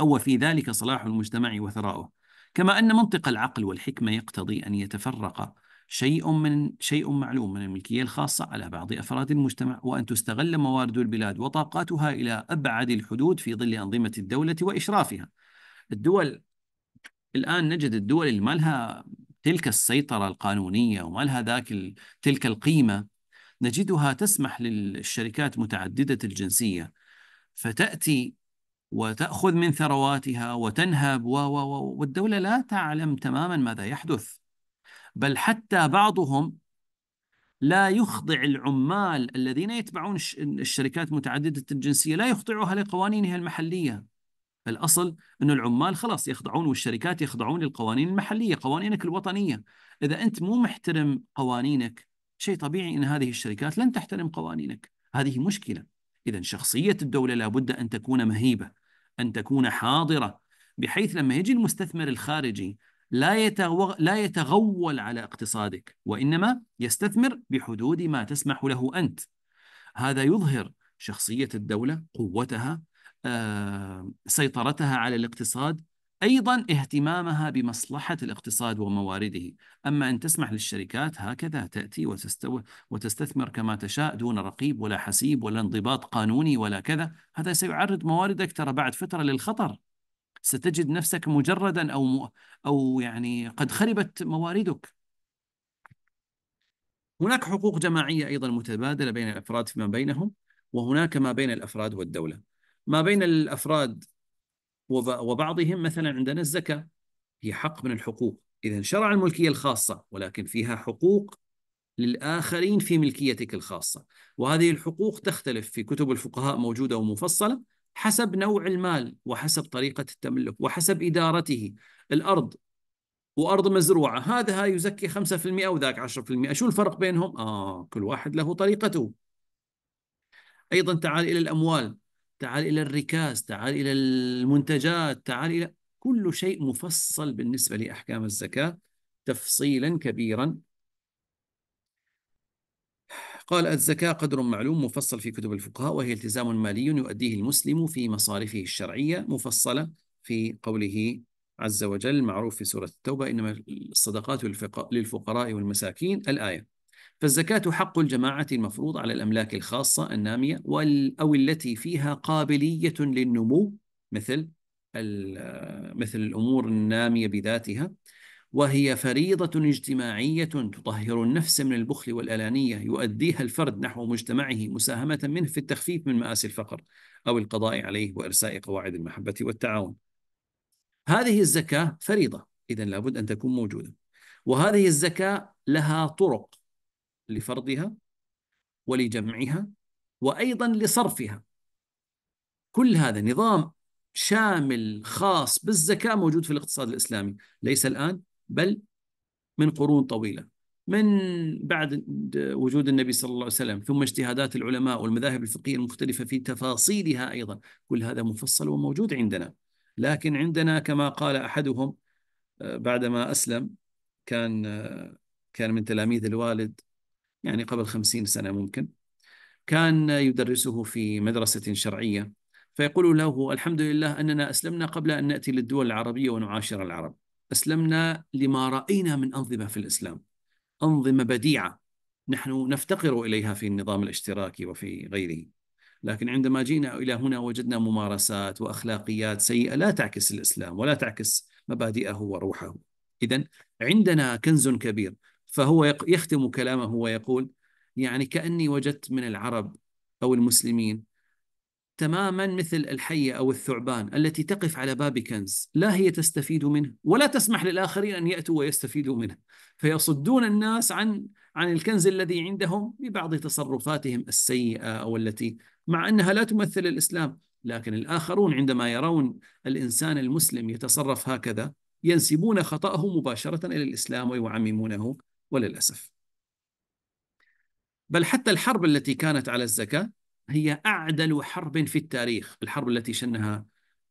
أو في ذلك صلاح المجتمع وثرائه. كما أن منطق العقل والحكمة يقتضي أن يتفرق شيء من شيء معلوم من الملكية الخاصة على بعض أفراد المجتمع وأن تستغل موارد البلاد وطاقاتها إلى أبعد الحدود في ظل أنظمة الدولة وإشرافها الدول الآن نجد الدول اللي ما لها تلك السيطرة القانونية وما لها ذاك ال... تلك القيمة نجدها تسمح للشركات متعددة الجنسية فتأتي وتأخذ من ثرواتها وتنهب و والدولة لا تعلم تماما ماذا يحدث بل حتى بعضهم لا يخضع العمال الذين يتبعون الشركات متعددة الجنسية لا يخضعها لقوانينها المحلية الأصل أن العمال خلاص يخضعون والشركات يخضعون للقوانين المحلية قوانينك الوطنية إذا أنت مو محترم قوانينك شيء طبيعي أن هذه الشركات لن تحترم قوانينك هذه مشكلة إذا شخصية الدولة لابد أن تكون مهيبة أن تكون حاضرة بحيث لما يجي المستثمر الخارجي لا لا يتغول على اقتصادك وانما يستثمر بحدود ما تسمح له انت هذا يظهر شخصيه الدوله قوتها آه، سيطرتها على الاقتصاد ايضا اهتمامها بمصلحه الاقتصاد وموارده، اما ان تسمح للشركات هكذا تاتي وتستو وتستثمر كما تشاء دون رقيب ولا حسيب ولا انضباط قانوني ولا كذا، هذا سيعرض مواردك ترى بعد فتره للخطر. ستجد نفسك مجردا أو أو يعني قد خربت مواردك هناك حقوق جماعية أيضا متبادلة بين الأفراد فيما بينهم وهناك ما بين الأفراد والدولة ما بين الأفراد وبعضهم مثلا عندنا الزكاة هي حق من الحقوق إذا شرع الملكية الخاصة ولكن فيها حقوق للآخرين في ملكيتك الخاصة وهذه الحقوق تختلف في كتب الفقهاء موجودة ومفصلة حسب نوع المال وحسب طريقة التملك وحسب إدارته الأرض وأرض مزروعة هذا يزكي 5% وذاك 10% شو الفرق بينهم؟ آه كل واحد له طريقته أيضا تعال إلى الأموال تعال إلى الركاز تعال إلى المنتجات تعال إلى كل شيء مفصل بالنسبة لأحكام الزكاة تفصيلا كبيرا قال الزكاة قدر معلوم مفصل في كتب الفقهاء وهي التزام مالي يؤديه المسلم في مصارفه الشرعية مفصلة في قوله عز وجل المعروف في سورة التوبة إنما الصدقات للفقراء والمساكين الآية فالزكاة حق الجماعة المفروض على الأملاك الخاصة النامية أو التي فيها قابلية للنمو مثل مثل الأمور النامية بذاتها وهي فريضة اجتماعية تطهر النفس من البخل والأنانية يؤديها الفرد نحو مجتمعه مساهمة منه في التخفيف من مآسي الفقر أو القضاء عليه وإرساء قواعد المحبة والتعاون. هذه الزكاة فريضة، إذا لابد أن تكون موجودة. وهذه الزكاة لها طرق لفرضها ولجمعها وأيضا لصرفها. كل هذا نظام شامل خاص بالزكاة موجود في الاقتصاد الإسلامي، ليس الآن بل من قرون طويله من بعد وجود النبي صلى الله عليه وسلم ثم اجتهادات العلماء والمذاهب الفقهيه المختلفه في تفاصيلها ايضا كل هذا مفصل وموجود عندنا لكن عندنا كما قال احدهم آه، بعدما اسلم كان آه، كان من تلاميذ الوالد يعني قبل خمسين سنة ممكن كان يدرسه في مدرسة شرعية فيقول له الحمد لله أننا أسلمنا قبل أن نأتي للدول العربية ونعاشر العرب أسلمنا لما رأينا من أنظمة في الإسلام أنظمة بديعة نحن نفتقر إليها في النظام الاشتراكي وفي غيره لكن عندما جئنا إلى هنا وجدنا ممارسات وأخلاقيات سيئة لا تعكس الإسلام ولا تعكس مبادئه وروحه إذا عندنا كنز كبير فهو يختم كلامه ويقول يعني كأني وجدت من العرب أو المسلمين تماما مثل الحية أو الثعبان التي تقف على باب كنز لا هي تستفيد منه ولا تسمح للآخرين أن يأتوا ويستفيدوا منه فيصدون الناس عن عن الكنز الذي عندهم ببعض تصرفاتهم السيئة أو التي مع أنها لا تمثل الإسلام لكن الآخرون عندما يرون الإنسان المسلم يتصرف هكذا ينسبون خطأه مباشرة إلى الإسلام ويعممونه وللأسف بل حتى الحرب التي كانت على الزكاة هي أعدل حرب في التاريخ الحرب التي شنها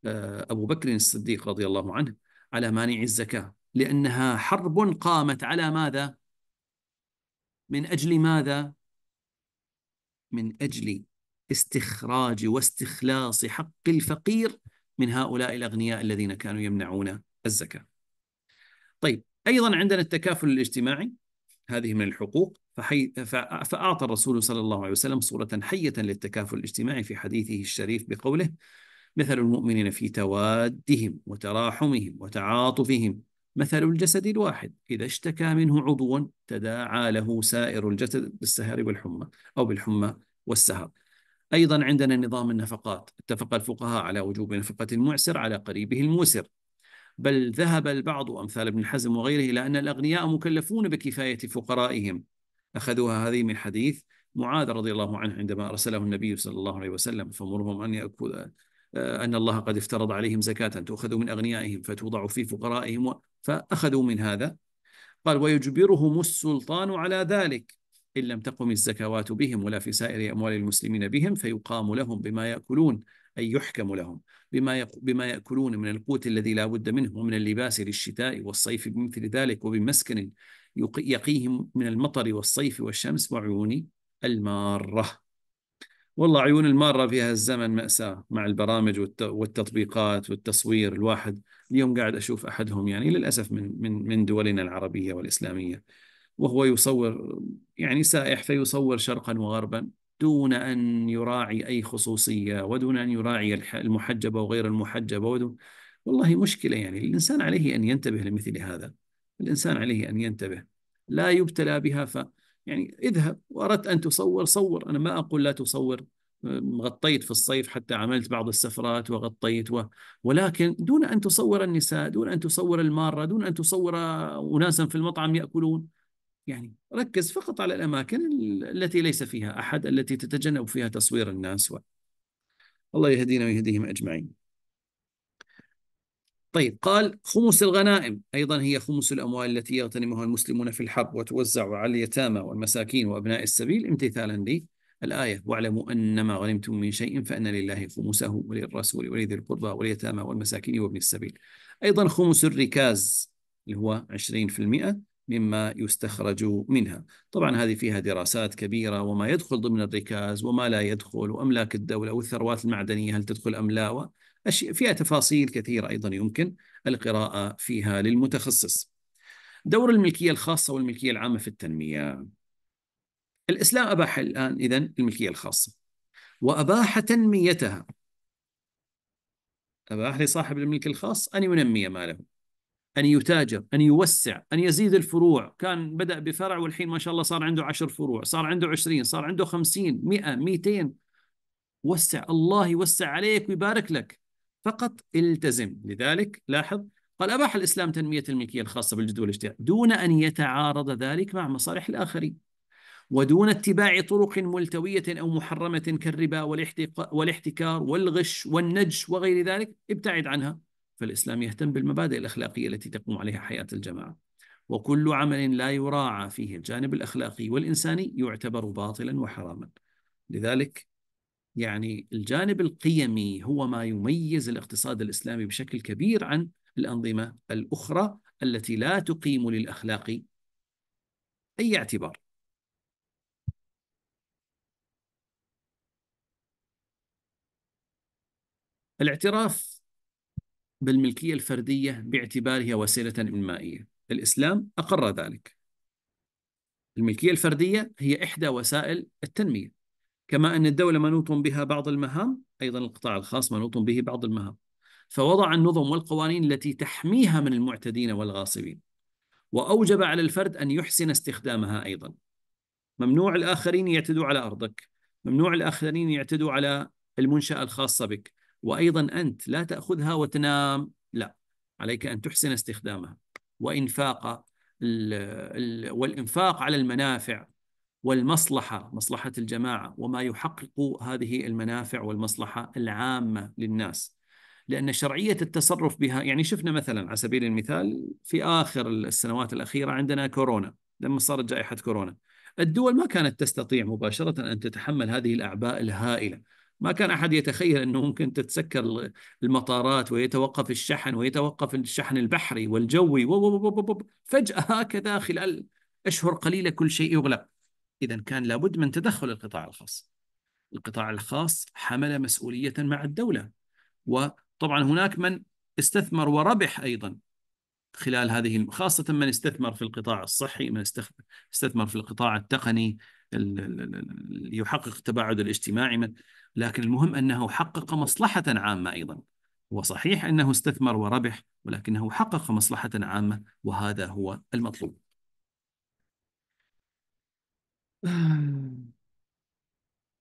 آه، أبو بكر الصديق رضي الله عنه على مانع الزكاة لأنها حرب قامت على ماذا؟ من أجل ماذا؟ من أجل استخراج واستخلاص حق الفقير من هؤلاء الأغنياء الذين كانوا يمنعون الزكاة طيب أيضا عندنا التكافل الاجتماعي هذه من الحقوق فحي فأعطى الرسول صلى الله عليه وسلم صورة حية للتكافل الاجتماعي في حديثه الشريف بقوله مثل المؤمنين في توادهم وتراحمهم وتعاطفهم مثل الجسد الواحد إذا اشتكى منه عضو تداعى له سائر الجسد بالسهر والحمى أو بالحمى والسهر أيضا عندنا نظام النفقات اتفق الفقهاء على وجوب نفقة المعسر على قريبه الموسر بل ذهب البعض أمثال ابن حزم وغيره إلى أن الأغنياء مكلفون بكفاية فقرائهم أخذوها هذه من حديث معاذ رضي الله عنه عندما أرسله النبي صلى الله عليه وسلم فمرهم أن يأكل آه، أن الله قد افترض عليهم زكاة تؤخذ من أغنيائهم فتوضع في فقرائهم فأخذوا من هذا قال ويجبرهم السلطان على ذلك إن لم تقم الزكوات بهم ولا في سائر أموال المسلمين بهم فيقام لهم بما يأكلون أي يحكم لهم بما بما ياكلون من القوت الذي لا بد منه ومن اللباس للشتاء والصيف بمثل ذلك وبمسكن يقيهم من المطر والصيف والشمس وعيون الماره والله عيون المارة في هذا الزمن مأساة مع البرامج والتطبيقات والتصوير الواحد اليوم قاعد أشوف أحدهم يعني للأسف من من من دولنا العربية والإسلامية وهو يصور يعني سائح فيصور شرقا وغربا دون أن يراعي أي خصوصية ودون أن يراعي المحجبة وغير المحجبة ودون والله مشكلة يعني الإنسان عليه أن ينتبه لمثل هذا الإنسان عليه أن ينتبه لا يبتلى بها ف يعني اذهب وأردت أن تصور صور أنا ما أقول لا تصور غطيت في الصيف حتى عملت بعض السفرات وغطيت و... ولكن دون أن تصور النساء دون أن تصور المارة دون أن تصور أناسا في المطعم يأكلون يعني ركز فقط على الأماكن التي ليس فيها أحد التي تتجنب فيها تصوير الناس و... الله يهدينا ويهديهم أجمعين طيب قال خمس الغنائم أيضا هي خمس الأموال التي يغتنمها المسلمون في الحرب وتوزع على اليتامى والمساكين وأبناء السبيل امتثالا للآية واعلموا أنما غنمتم من شيء فأن لله خمسه وللرسول ولذي القربى واليتامى والمساكين وابن السبيل أيضا خمس الركاز اللي هو 20% مما يستخرج منها طبعا هذه فيها دراسات كبيرة وما يدخل ضمن الركاز وما لا يدخل وأملاك الدولة والثروات المعدنية هل تدخل أم لا فيها تفاصيل كثيرة أيضا يمكن القراءة فيها للمتخصص دور الملكية الخاصة والملكية العامة في التنمية الإسلام أباح الآن إذا الملكية الخاصة وأباح تنميتها أباح لصاحب الملك الخاص أن ينمي ماله أن يتاجر أن يوسع أن يزيد الفروع كان بدأ بفرع والحين ما شاء الله صار عنده عشر فروع صار عنده عشرين صار عنده خمسين مئة مئتين وسع الله يوسع عليك ويبارك لك فقط التزم لذلك لاحظ قال أباح الإسلام تنمية الملكية الخاصة بالجدول والاجتهاد دون أن يتعارض ذلك مع مصالح الآخرين ودون اتباع طرق ملتوية أو محرمة كالربا والاحتكار والغش والنج وغير ذلك ابتعد عنها فالإسلام يهتم بالمبادئ الأخلاقية التي تقوم عليها حياة الجماعة وكل عمل لا يراعى فيه الجانب الأخلاقي والإنساني يعتبر باطلا وحراما لذلك يعني الجانب القيمي هو ما يميز الاقتصاد الإسلامي بشكل كبير عن الأنظمة الأخرى التي لا تقيم للأخلاق أي اعتبار الاعتراف بالملكية الفردية باعتبارها وسيلة إنمائية الإسلام أقر ذلك الملكية الفردية هي إحدى وسائل التنمية كما أن الدولة منوط بها بعض المهام أيضا القطاع الخاص منوط به بعض المهام فوضع النظم والقوانين التي تحميها من المعتدين والغاصبين وأوجب على الفرد أن يحسن استخدامها أيضا ممنوع الآخرين يعتدوا على أرضك ممنوع الآخرين يعتدوا على المنشأة الخاصة بك وأيضا أنت لا تأخذها وتنام لا عليك أن تحسن استخدامها وإنفاق والإنفاق على المنافع والمصلحة مصلحة الجماعة وما يحقق هذه المنافع والمصلحة العامة للناس لأن شرعية التصرف بها يعني شفنا مثلا على سبيل المثال في آخر السنوات الأخيرة عندنا كورونا لما صارت جائحة كورونا الدول ما كانت تستطيع مباشرة أن تتحمل هذه الأعباء الهائلة ما كان احد يتخيل انه ممكن تتسكر المطارات ويتوقف الشحن ويتوقف الشحن البحري والجوي فجاه هكذا خلال اشهر قليله كل شيء يغلق اذا كان لابد من تدخل القطاع الخاص القطاع الخاص حمل مسؤوليه مع الدوله وطبعا هناك من استثمر وربح ايضا خلال هذه خاصه من استثمر في القطاع الصحي من استثمر في القطاع التقني يحقق التباعد الاجتماعي من لكن المهم أنه حقق مصلحة عامة أيضا وصحيح أنه استثمر وربح ولكنه حقق مصلحة عامة وهذا هو المطلوب *sighs*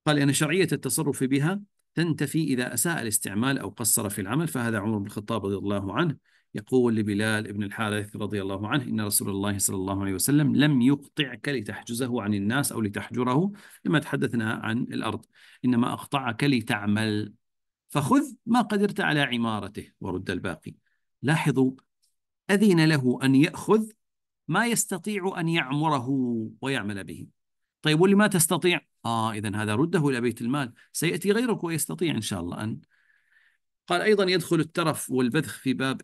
قال أن شرعية التصرف بها تنتفي إذا أساء الاستعمال أو قصر في العمل فهذا عمر بن الخطاب رضي الله عنه يقول لبلال ابن الحارث رضي الله عنه إن رسول الله صلى الله عليه وسلم لم يقطعك لتحجزه عن الناس أو لتحجره لما تحدثنا عن الأرض إنما أقطعك لتعمل فخذ ما قدرت على عمارته ورد الباقي لاحظوا أذن له أن يأخذ ما يستطيع أن يعمره ويعمل به طيب واللي ما تستطيع آه إذا هذا رده إلى بيت المال سيأتي غيرك ويستطيع إن شاء الله أن قال أيضا يدخل الترف والبذخ في باب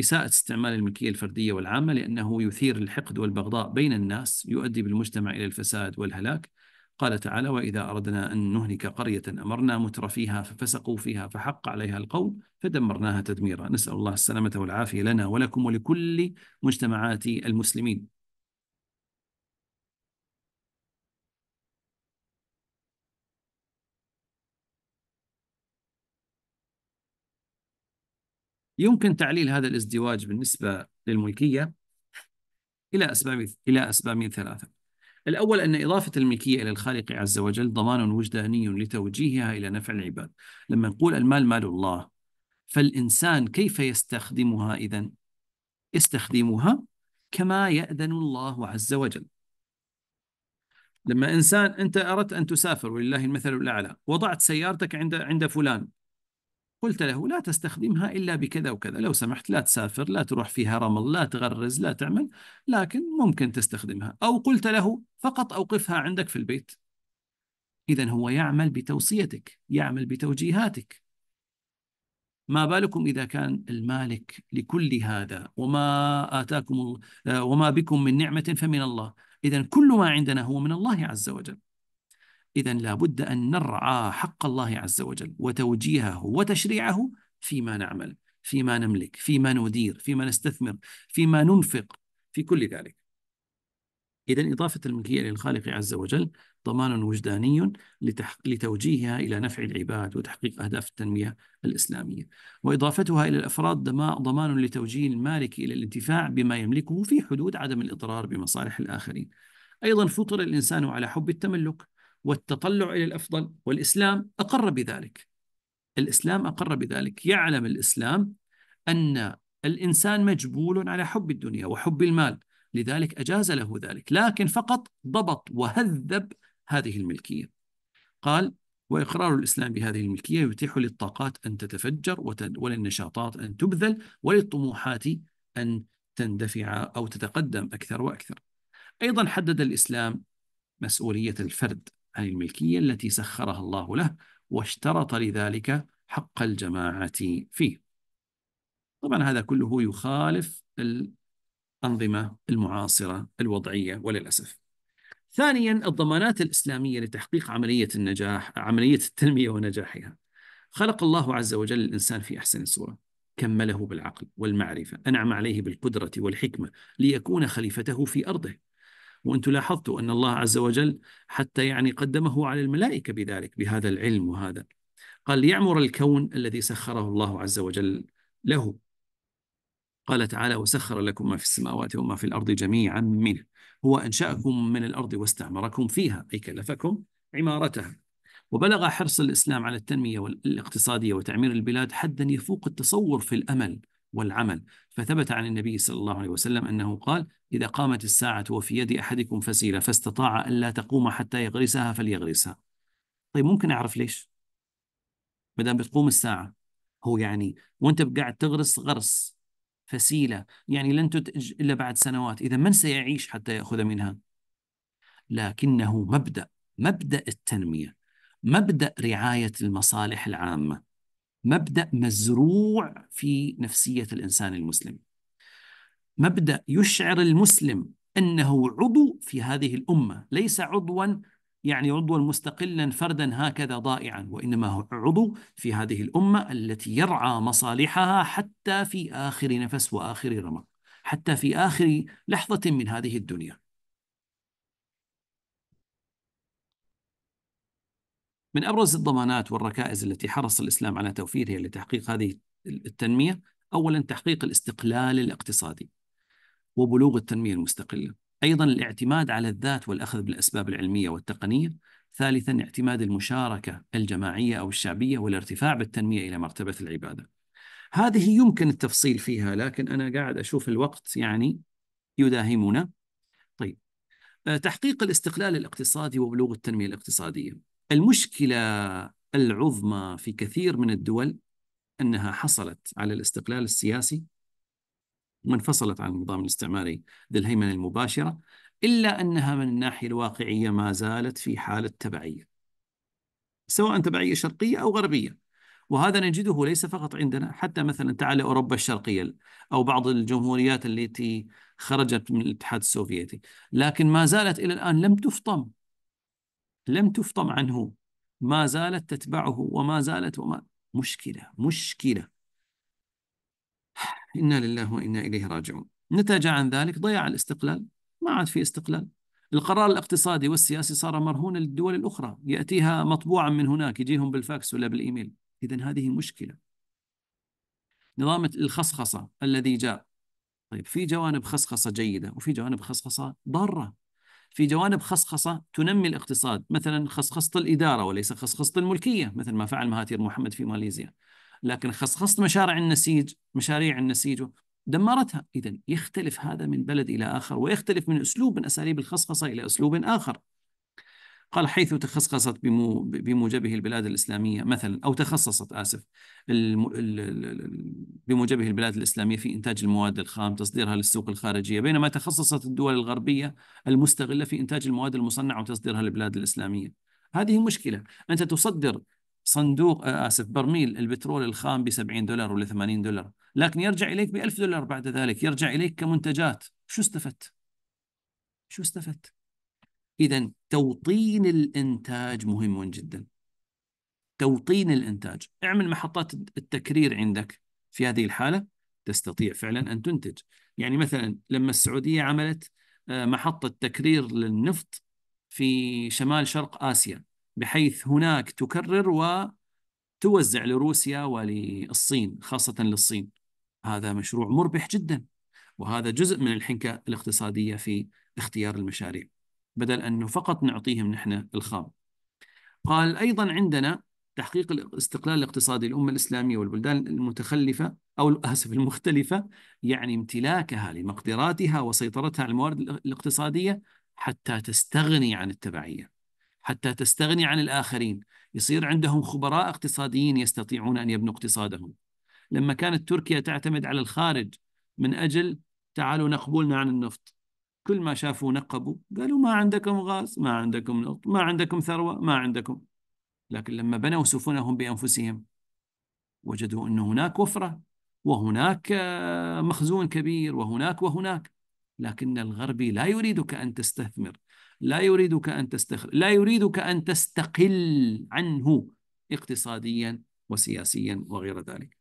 إساءة استعمال الملكية الفردية والعامة لأنه يثير الحقد والبغضاء بين الناس يؤدي بالمجتمع إلى الفساد والهلاك قال تعالى وإذا أردنا أن نهلك قرية أمرنا متر فيها ففسقوا فيها فحق عليها القول فدمرناها تدميرا نسأل الله السلامة والعافية لنا ولكم ولكل مجتمعات المسلمين يمكن تعليل هذا الازدواج بالنسبة للملكية إلى أسباب إلى أسباب ثلاثة. الأول أن إضافة الملكية إلى الخالق عز وجل ضمان وجداني لتوجيهها إلى نفع العباد. لما نقول المال مال الله فالإنسان كيف يستخدمها إذا؟ يستخدمها كما يأذن الله عز وجل. لما إنسان أنت أردت أن تسافر ولله المثل الأعلى، وضعت سيارتك عند عند فلان قلت له لا تستخدمها إلا بكذا وكذا لو سمحت لا تسافر لا تروح فيها رمل لا تغرز لا تعمل لكن ممكن تستخدمها أو قلت له فقط أوقفها عندك في البيت إذا هو يعمل بتوصيتك يعمل بتوجيهاتك ما بالكم إذا كان المالك لكل هذا وما آتاكم آه، وما بكم من نعمة فمن الله إذا كل ما عندنا هو من الله عز وجل إذا لابد أن نرعى حق الله عز وجل وتوجيهه وتشريعه فيما نعمل فيما نملك فيما ندير فيما نستثمر فيما ننفق في كل ذلك إذا إضافة الملكية للخالق عز وجل ضمان وجداني لتوجيهها إلى نفع العباد وتحقيق أهداف التنمية الإسلامية وإضافتها إلى الأفراد ضمان لتوجيه المالك إلى الانتفاع بما يملكه في حدود عدم الإضرار بمصالح الآخرين أيضا فطر الإنسان على حب التملك والتطلع الى الافضل والاسلام اقر بذلك. الاسلام اقر بذلك، يعلم الاسلام ان الانسان مجبول على حب الدنيا وحب المال، لذلك اجاز له ذلك، لكن فقط ضبط وهذب هذه الملكيه. قال: واقرار الاسلام بهذه الملكيه يتيح للطاقات ان تتفجر وللنشاطات ان تبذل وللطموحات ان تندفع او تتقدم اكثر واكثر. ايضا حدد الاسلام مسؤوليه الفرد عن الملكية التي سخرها الله له واشترط لذلك حق الجماعة فيه طبعا هذا كله يخالف الأنظمة المعاصرة الوضعية وللأسف ثانيا الضمانات الإسلامية لتحقيق عملية النجاح عملية التنمية ونجاحها خلق الله عز وجل الإنسان في أحسن صورة كمله بالعقل والمعرفة أنعم عليه بالقدرة والحكمة ليكون خليفته في أرضه وأنتم لاحظتوا أن الله عز وجل حتى يعني قدمه على الملائكة بذلك بهذا العلم وهذا قال ليعمر الكون الذي سخره الله عز وجل له قال تعالى وسخر لكم ما في السماوات وما في الأرض جميعا منه هو أنشأكم من الأرض واستعمركم فيها أي كلفكم عمارتها وبلغ حرص الإسلام على التنمية الاقتصادية وتعمير البلاد حدا يفوق التصور في الأمل والعمل فثبت عن النبي صلى الله عليه وسلم أنه قال إذا قامت الساعة وفي يد أحدكم فسيلة فاستطاع ألا تقوم حتى يغرسها فليغرسها طيب ممكن أعرف ليش ما دام بتقوم الساعة هو يعني وانت قاعد تغرس غرس فسيلة يعني لن تنتج إلا بعد سنوات إذا من سيعيش حتى يأخذ منها لكنه مبدأ مبدأ التنمية مبدأ رعاية المصالح العامة مبدأ مزروع في نفسية الإنسان المسلم مبدأ يشعر المسلم أنه عضو في هذه الأمة ليس عضوا يعني عضوا مستقلا فردا هكذا ضائعا وإنما هو عضو في هذه الأمة التي يرعى مصالحها حتى في آخر نفس وآخر رمق حتى في آخر لحظة من هذه الدنيا من أبرز الضمانات والركائز التي حرص الإسلام على توفيرها لتحقيق هذه التنمية أولا تحقيق الاستقلال الاقتصادي وبلوغ التنمية المستقلة أيضا الاعتماد على الذات والأخذ بالأسباب العلمية والتقنية ثالثا اعتماد المشاركة الجماعية أو الشعبية والارتفاع بالتنمية إلى مرتبة العبادة هذه يمكن التفصيل فيها لكن أنا قاعد أشوف الوقت يعني يداهمنا طيب آه، تحقيق الاستقلال الاقتصادي وبلوغ التنمية الاقتصادية المشكلة العظمى في كثير من الدول أنها حصلت على الاستقلال السياسي وانفصلت عن النظام الاستعماري ذي الهيمنة المباشرة إلا أنها من الناحية الواقعية ما زالت في حالة تبعية سواء تبعية شرقية أو غربية وهذا نجده ليس فقط عندنا حتى مثلا تعال أوروبا الشرقية أو بعض الجمهوريات التي خرجت من الاتحاد السوفيتي لكن ما زالت إلى الآن لم تفطم لم تفطم عنه ما زالت تتبعه وما زالت وما مشكلة مشكلة *sighs* إنا لله وإنا إليه راجعون نتج عن ذلك ضياع الاستقلال ما عاد في استقلال القرار الاقتصادي والسياسي صار مرهونا للدول الأخرى يأتيها مطبوعا من هناك يجيهم بالفاكس ولا بالإيميل إذا هذه مشكلة نظام الخصخصة الذي جاء طيب في جوانب خصخصة جيدة وفي جوانب خصخصة ضارة في جوانب خصخصة تنمي الاقتصاد مثلا خصخصة الإدارة وليس خصخصة الملكية مثل ما فعل مهاتير محمد في ماليزيا لكن خصخصة مشاريع النسيج مشاريع النسيج دمرتها إذا يختلف هذا من بلد إلى آخر ويختلف من أسلوب من أساليب الخصخصة إلى أسلوب آخر قال حيث تخصصت بموجبه البلاد الإسلامية مثلا أو تخصصت آسف بموجبه البلاد الإسلامية في إنتاج المواد الخام تصديرها للسوق الخارجية بينما تخصصت الدول الغربية المستغلة في إنتاج المواد المصنعة وتصديرها للبلاد الإسلامية هذه مشكلة أنت تصدر صندوق آه، آسف برميل البترول الخام ب 70 دولار ولا 80 دولار لكن يرجع إليك ب 1000 دولار بعد ذلك يرجع إليك كمنتجات شو استفدت؟ شو استفدت؟ إذا توطين الإنتاج مهم جدا توطين الإنتاج اعمل محطات التكرير عندك في هذه الحالة تستطيع فعلا أن تنتج يعني مثلا لما السعودية عملت آه، محطة تكرير للنفط في شمال شرق آسيا بحيث هناك تكرر وتوزع لروسيا وللصين خاصة للصين هذا مشروع مربح جدا وهذا جزء من الحنكة الاقتصادية في اختيار المشاريع بدل أنه فقط نعطيهم نحن الخام قال أيضا عندنا تحقيق الاستقلال الاقتصادي للأمة الإسلامية والبلدان المتخلفة أو آسف المختلفة يعني امتلاكها لمقدراتها وسيطرتها على الموارد الاقتصادية حتى تستغني عن التبعية حتى تستغني عن الآخرين يصير عندهم خبراء اقتصاديين يستطيعون أن يبنوا اقتصادهم لما كانت تركيا تعتمد على الخارج من أجل تعالوا نقبولنا عن النفط كل ما شافوا نقبوا قالوا ما عندكم غاز ما عندكم نفط ما عندكم ثروة ما عندكم لكن لما بنوا سفنهم بأنفسهم وجدوا أن هناك وفرة وهناك آه، مخزون كبير وهناك وهناك لكن الغربي لا يريدك أن تستثمر لا يريدك أن تستخ... لا يريدك أن تستقل عنه اقتصاديا وسياسيا وغير ذلك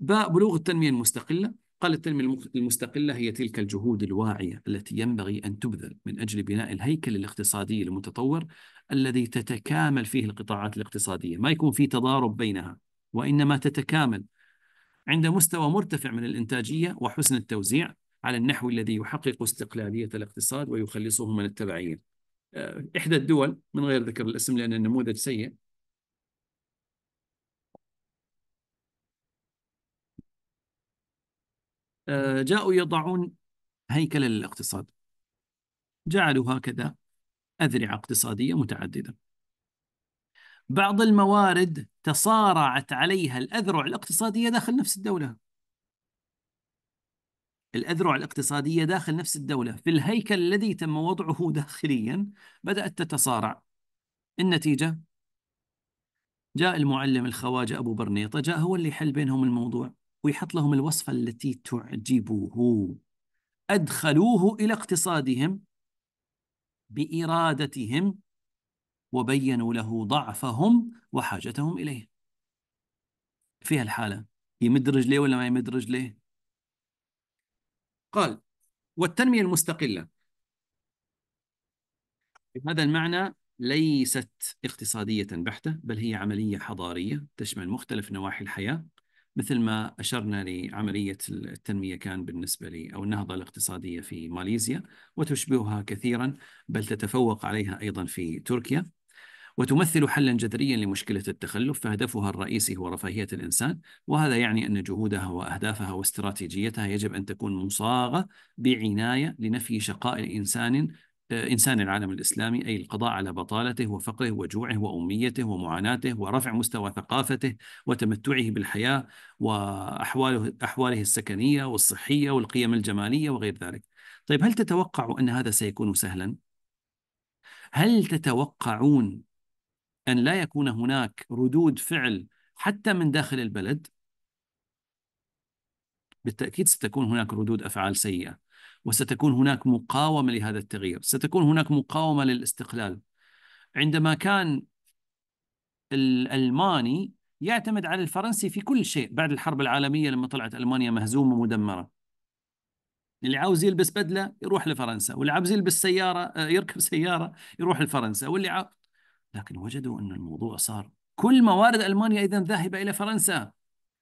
باء بلوغ التنمية المستقلة قال التنمية المستقلة هي تلك الجهود الواعية التي ينبغي أن تبذل من أجل بناء الهيكل الاقتصادي المتطور الذي تتكامل فيه القطاعات الاقتصادية ما يكون في تضارب بينها وإنما تتكامل عند مستوى مرتفع من الإنتاجية وحسن التوزيع على النحو الذي يحقق استقلالية الاقتصاد ويخلصه من التبعية آه، إحدى الدول من غير ذكر الاسم لأن النموذج سيء آه، جاءوا يضعون هيكل للاقتصاد جعلوا هكذا أذرعة اقتصادية متعددة بعض الموارد تصارعت عليها الأذرع الاقتصادية داخل نفس الدولة الأذرع الاقتصادية داخل نفس الدولة في الهيكل الذي تم وضعه داخليا بدأت تتصارع النتيجة جاء المعلم الخواجة أبو برنيطة جاء هو اللي حل بينهم الموضوع ويحط لهم الوصفة التي تعجبه أدخلوه إلى اقتصادهم بإرادتهم وبينوا له ضعفهم وحاجتهم إليه في هالحالة يمد رجليه ولا ما يمد رجليه قال والتنمية المستقلة هذا المعنى ليست اقتصادية بحتة بل هي عملية حضارية تشمل مختلف نواحي الحياة مثل ما اشرنا لعمليه التنميه كان بالنسبه لي او النهضه الاقتصاديه في ماليزيا وتشبهها كثيرا بل تتفوق عليها ايضا في تركيا وتمثل حلا جذريا لمشكله التخلف فهدفها الرئيسي هو رفاهيه الانسان وهذا يعني ان جهودها واهدافها واستراتيجيتها يجب ان تكون مصاغه بعنايه لنفي شقاء انسان إنسان العالم الإسلامي أي القضاء على بطالته وفقره وجوعه وأميته ومعاناته ورفع مستوى ثقافته وتمتعه بالحياة وأحواله أحواله السكنية والصحية والقيم الجمالية وغير ذلك طيب هل تتوقع أن هذا سيكون سهلا؟ هل تتوقعون أن لا يكون هناك ردود فعل حتى من داخل البلد؟ بالتأكيد ستكون هناك ردود أفعال سيئة وستكون هناك مقاومه لهذا التغيير، ستكون هناك مقاومه للاستقلال. عندما كان الالماني يعتمد على الفرنسي في كل شيء بعد الحرب العالميه لما طلعت المانيا مهزومه ومدمره. اللي عاوز يلبس بدله يروح لفرنسا، واللي عاوز يلبس سياره آه، يركب *laughs* سياره يروح لفرنسا، واللي عاو... لكن وجدوا ان الموضوع صار كل موارد المانيا اذا ذاهبه الى فرنسا.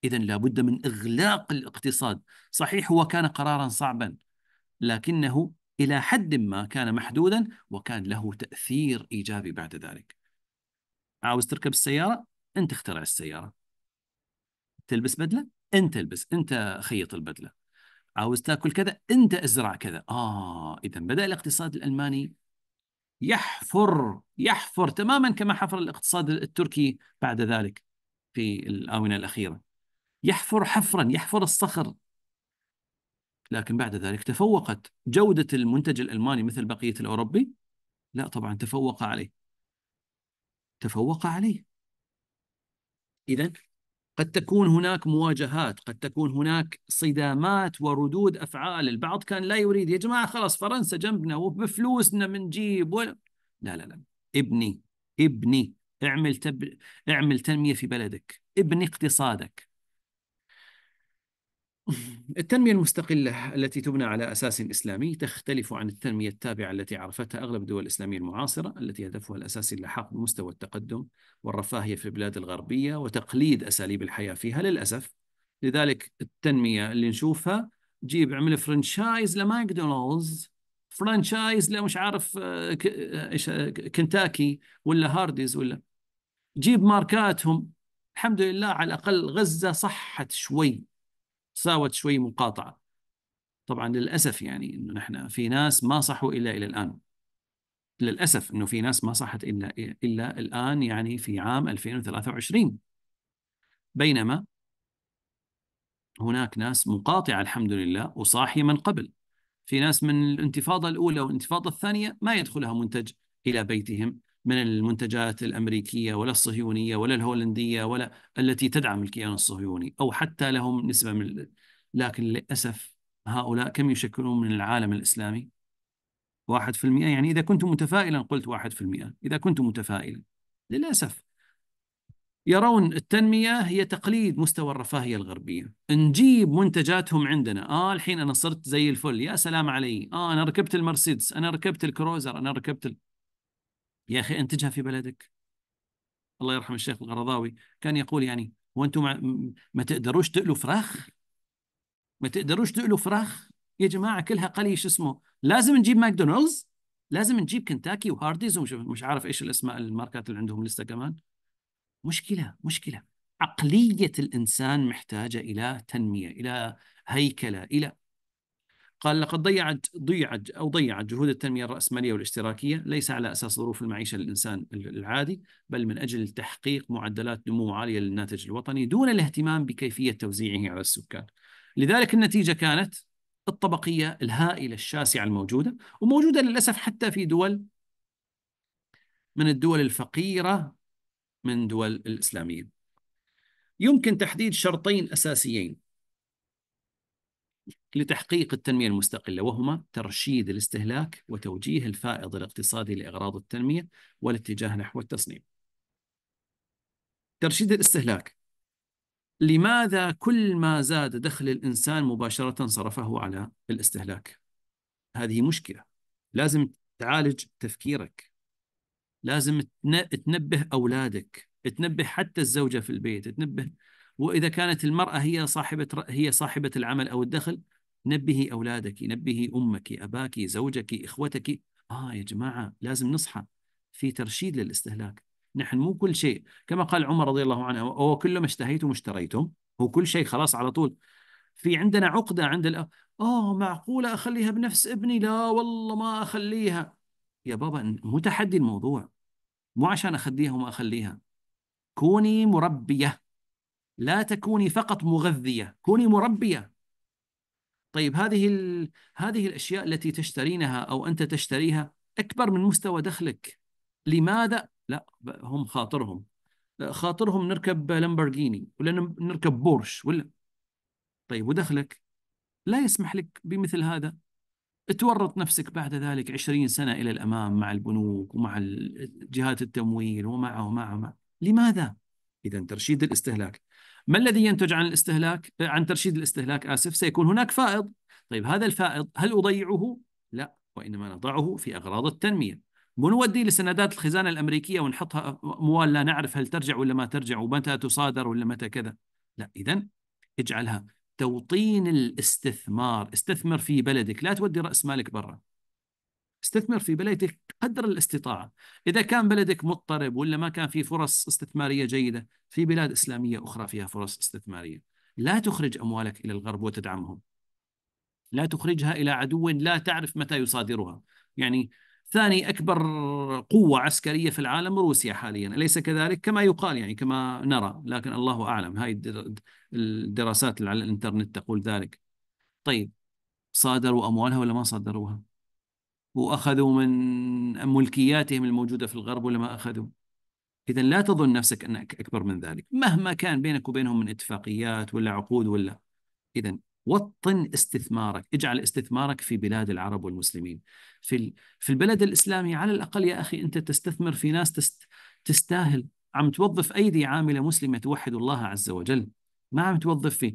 اذا لابد من اغلاق الاقتصاد، صحيح هو كان قرارا صعبا لكنه إلى حد ما كان محدودا وكان له تأثير إيجابي بعد ذلك عاوز تركب السيارة أنت اخترع السيارة تلبس بدلة أنت البس أنت خيط البدلة عاوز تاكل كذا أنت ازرع كذا آه إذا بدأ الاقتصاد الألماني يحفر يحفر تماما كما حفر الاقتصاد التركي بعد ذلك في الآونة الأخيرة يحفر حفرا يحفر الصخر لكن بعد ذلك تفوقت جودة المنتج الألماني مثل بقية الأوروبي لا طبعا تفوق عليه تفوق عليه إذا قد تكون هناك مواجهات قد تكون هناك صدامات وردود أفعال البعض كان لا يريد يا جماعة خلاص فرنسا جنبنا وبفلوسنا بنجيب ولا لا لا لا ابني ابني اعمل تب... اعمل تنمية في بلدك ابني اقتصادك التنمية المستقلة التي تبنى على أساس إسلامي تختلف عن التنمية التابعة التي عرفتها أغلب الدول الإسلامية المعاصرة التي هدفها الأساسي اللحاق بمستوى التقدم والرفاهية في البلاد الغربية وتقليد أساليب الحياة فيها للأسف لذلك التنمية اللي نشوفها جيب اعمل فرنشايز لماكدونالدز فرانشايز لمش عارف آه، آه، آه، كنتاكي ولا هارديز ولا جيب ماركاتهم الحمد لله على الأقل غزة صحت شوي ساوت شوي مقاطعه طبعا للاسف يعني انه نحن في ناس ما صحوا الا الى الان للاسف انه في ناس ما صحت الا الا الان يعني في عام 2023 بينما هناك ناس مقاطعه الحمد لله وصاحيه من قبل في ناس من الانتفاضه الاولى والانتفاضه الثانيه ما يدخلها منتج الى بيتهم من المنتجات الامريكيه ولا الصهيونيه ولا الهولنديه ولا التي تدعم الكيان الصهيوني او حتى لهم نسبه من لكن للاسف هؤلاء كم يشكلون من العالم الاسلامي؟ 1% يعني اذا كنت متفائلا قلت 1% اذا كنت متفائلا للاسف يرون التنمية هي تقليد مستوى الرفاهية الغربية نجيب منتجاتهم عندنا آه الحين أنا صرت زي الفل يا سلام علي آه أنا ركبت المرسيدس أنا ركبت الكروزر أنا ركبت ال... يا أخي أنتجها في بلدك الله يرحم الشيخ الغرضاوي كان يقول يعني وانتم ما, ما تقدروش تقلوا فراخ ما تقدروش تقلوا فراخ يا جماعه كلها قلي شو اسمه لازم نجيب ماكدونالدز لازم نجيب كنتاكي وهارديز ومش عارف ايش الاسماء الماركات اللي عندهم لسه كمان مشكله مشكله عقليه الانسان محتاجه الى تنميه الى هيكله الى قال لقد ضيعت ضيعت او ضيعت جهود التنميه الراسماليه والاشتراكيه ليس على اساس ظروف المعيشه للانسان العادي بل من اجل تحقيق معدلات نمو عاليه للناتج الوطني دون الاهتمام بكيفيه توزيعه على السكان. لذلك النتيجه كانت الطبقيه الهائله الشاسعه الموجوده وموجوده للاسف حتى في دول من الدول الفقيره من دول الاسلاميه. يمكن تحديد شرطين اساسيين لتحقيق التنمية المستقلة وهما ترشيد الاستهلاك وتوجيه الفائض الاقتصادي لأغراض التنمية والاتجاه نحو التصنيع. ترشيد الاستهلاك لماذا كل ما زاد دخل الإنسان مباشرة صرفه على الاستهلاك؟ هذه مشكلة لازم تعالج تفكيرك لازم تنبه أولادك تنبه حتى الزوجة في البيت تنبه واذا كانت المراه هي صاحبه هي صاحبه العمل او الدخل نبهي اولادك نبهي امك اباك زوجك اخوتك اه يا جماعه لازم نصحى في ترشيد للاستهلاك نحن مو كل شيء كما قال عمر رضي الله عنه هو كل ما اشتهيتم اشتريتم هو كل شيء خلاص على طول في عندنا عقده عند الأ... اه معقوله اخليها بنفس ابني لا والله ما اخليها يا بابا مو تحدي الموضوع مو عشان اخديها وما اخليها كوني مربيه لا تكوني فقط مغذية كوني مربية طيب هذه ال... هذه الأشياء التي تشترينها أو أنت تشتريها أكبر من مستوى دخلك لماذا؟ لا هم خاطرهم خاطرهم نركب لامبرجيني ولا نركب بورش ولا طيب ودخلك لا يسمح لك بمثل هذا تورط نفسك بعد ذلك 20 سنة إلى الأمام مع البنوك ومع جهات التمويل ومع ومع ومع لماذا؟ إذا ترشيد الاستهلاك ما الذي ينتج عن الاستهلاك عن ترشيد الاستهلاك آسف سيكون هناك فائض طيب هذا الفائض هل أضيعه؟ لا وإنما نضعه في أغراض التنمية بنوديه لسندات الخزانة الأمريكية ونحطها أموال لا نعرف هل ترجع ولا ما ترجع ومتى تصادر ولا متى كذا لا إذا اجعلها توطين الاستثمار استثمر في بلدك لا تودي رأس مالك برا استثمر في بلدك قدر الاستطاعة إذا كان بلدك مضطرب ولا ما كان في فرص استثمارية جيدة في بلاد إسلامية أخرى فيها فرص استثمارية لا تخرج أموالك إلى الغرب وتدعمهم لا تخرجها إلى عدو لا تعرف متى يصادرها يعني ثاني أكبر قوة عسكرية في العالم روسيا حاليا أليس كذلك كما يقال يعني كما نرى لكن الله أعلم هاي الدراسات على الإنترنت تقول ذلك طيب صادروا أموالها ولا ما صادروها واخذوا من ملكياتهم الموجوده في الغرب ولا ما اخذوا اذا لا تظن نفسك انك اكبر من ذلك مهما كان بينك وبينهم من اتفاقيات ولا عقود ولا اذا وطن استثمارك اجعل استثمارك في بلاد العرب والمسلمين في في البلد الاسلامي على الاقل يا اخي انت تستثمر في ناس تست تستاهل عم توظف ايدي عامله مسلمه توحد الله عز وجل ما عم توظف فيه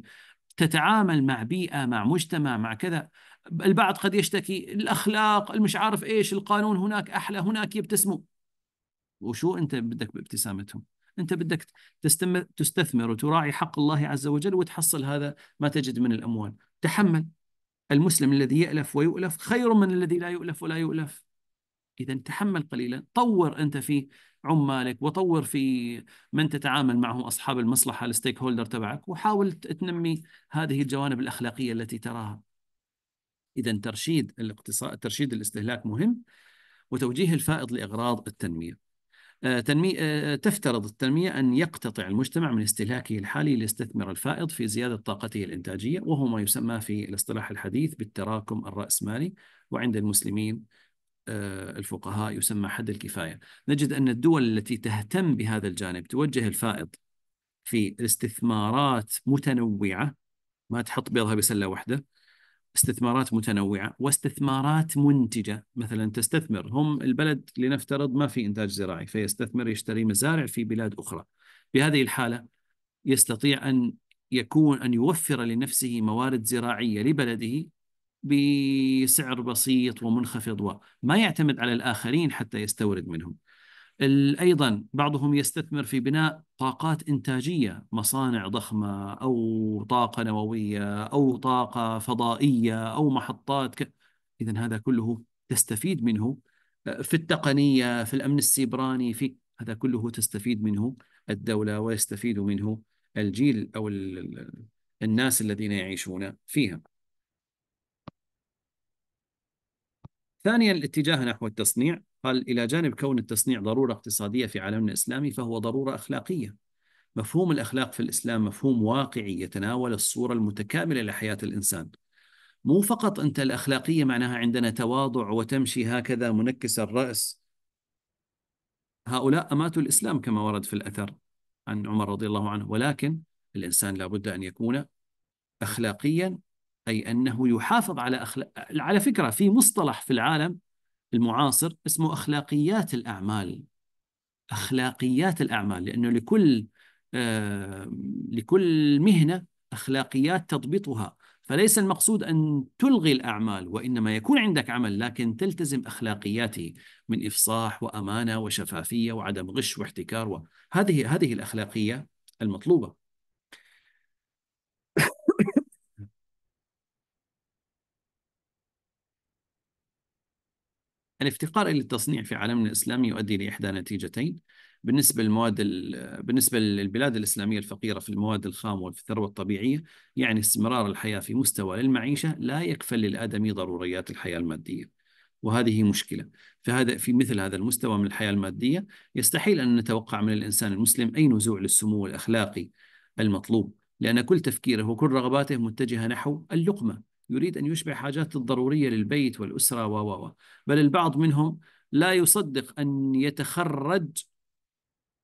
تتعامل مع بيئه مع مجتمع مع كذا البعض قد يشتكي الاخلاق المش عارف ايش القانون هناك احلى هناك يبتسموا وشو انت بدك بابتسامتهم انت بدك تستم... تستثمر وتراعي حق الله عز وجل وتحصل هذا ما تجد من الاموال تحمل المسلم الذي يالف ويؤلف خير من الذي لا يؤلف ولا يؤلف اذا تحمل قليلا طور انت في عمالك وطور في من تتعامل معه اصحاب المصلحه الستيك هولدر تبعك وحاول تنمي هذه الجوانب الاخلاقيه التي تراها إذا ترشيد الاقتصاد ترشيد الاستهلاك مهم وتوجيه الفائض لأغراض التنمية آه، تنمية آه، تفترض التنمية أن يقتطع المجتمع من استهلاكه الحالي ليستثمر الفائض في زيادة طاقته الإنتاجية وهو ما يسمى في الاصطلاح الحديث بالتراكم الرأسمالي وعند المسلمين آه، الفقهاء يسمى حد الكفاية نجد أن الدول التي تهتم بهذا الجانب توجه الفائض في استثمارات متنوعة ما تحط بيضها بسلة واحدة استثمارات متنوعه واستثمارات منتجه مثلا تستثمر هم البلد لنفترض ما في انتاج زراعي فيستثمر يشتري مزارع في بلاد اخرى بهذه الحاله يستطيع ان يكون ان يوفر لنفسه موارد زراعيه لبلده بسعر بسيط ومنخفض وما يعتمد على الاخرين حتى يستورد منهم ايضا بعضهم يستثمر في بناء طاقات انتاجيه مصانع ضخمه او طاقه نوويه او طاقه فضائيه او محطات ك... اذا هذا كله تستفيد منه في التقنيه في الامن السيبراني في هذا كله تستفيد منه الدوله ويستفيد منه الجيل او الناس الذين يعيشون فيها ثانيا الاتجاه نحو التصنيع قال إلى جانب كون التصنيع ضرورة اقتصادية في عالمنا الإسلامي فهو ضرورة أخلاقية مفهوم الأخلاق في الإسلام مفهوم واقعي يتناول الصورة المتكاملة لحياة الإنسان مو فقط أنت الأخلاقية معناها عندنا تواضع وتمشي هكذا منكس الرأس هؤلاء أماتوا الإسلام كما ورد في الأثر عن عمر رضي الله عنه ولكن الإنسان لابد أن يكون أخلاقيا أي أنه يحافظ على أخلاق على فكرة في مصطلح في العالم المعاصر اسمه أخلاقيات الأعمال أخلاقيات الأعمال لأنه لكل آه لكل مهنة أخلاقيات تضبطها فليس المقصود أن تلغي الأعمال وإنما يكون عندك عمل لكن تلتزم أخلاقياته من إفصاح وأمانة وشفافية وعدم غش واحتكار هذه هذه الأخلاقية المطلوبة الافتقار إلى التصنيع في عالمنا الإسلامي يؤدي لإحدى نتيجتين بالنسبة للمواد بالنسبة للبلاد الإسلامية الفقيرة في المواد الخام وفي الثروة الطبيعية يعني استمرار الحياة في مستوى للمعيشة لا يكفل للآدمي ضروريات الحياة المادية وهذه مشكلة فهذا في مثل هذا المستوى من الحياة المادية يستحيل أن نتوقع من الإنسان المسلم أي نزوع للسمو الأخلاقي المطلوب لأن كل تفكيره وكل رغباته متجهة نحو اللقمة يريد أن يشبع حاجات الضرورية للبيت والأسرة و و بل البعض منهم لا يصدق أن يتخرج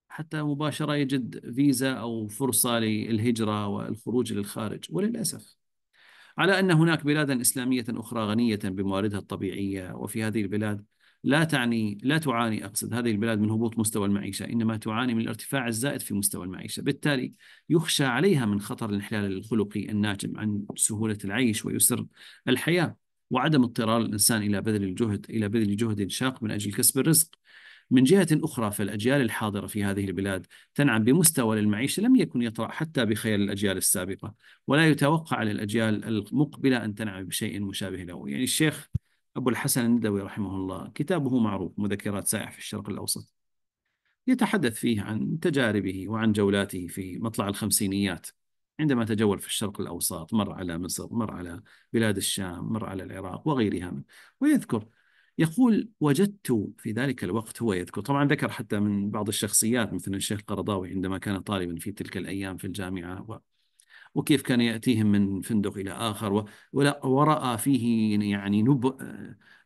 حتى مباشرة يجد فيزا أو فرصة للهجرة والخروج للخارج وللأسف على أن هناك بلادا إسلامية أخرى غنية بمواردها الطبيعية وفي هذه البلاد لا تعني لا تعاني اقصد هذه البلاد من هبوط مستوى المعيشه انما تعاني من الارتفاع الزائد في مستوى المعيشه بالتالي يخشى عليها من خطر الانحلال الخلقي الناتج عن سهوله العيش ويسر الحياه وعدم اضطرار الانسان الى بذل الجهد الى بذل جهد شاق من اجل كسب الرزق من جهة أخرى فالأجيال الحاضرة في هذه البلاد تنعم بمستوى للمعيشة لم يكن يطرأ حتى بخيال الأجيال السابقة ولا يتوقع للأجيال المقبلة أن تنعم بشيء مشابه له يعني الشيخ أبو الحسن الندوي رحمه الله كتابه معروف مذكرات سائح في الشرق الأوسط يتحدث فيه عن تجاربه وعن جولاته في مطلع الخمسينيات عندما تجول في الشرق الأوسط مر على مصر مر على بلاد الشام مر على العراق وغيرها ويذكر يقول وجدت في ذلك الوقت هو يذكر طبعا ذكر حتى من بعض الشخصيات مثل الشيخ القرضاوي عندما كان طالبا في تلك الأيام في الجامعة وكيف كان يأتيهم من فندق إلى آخر ورأى فيه يعني نب...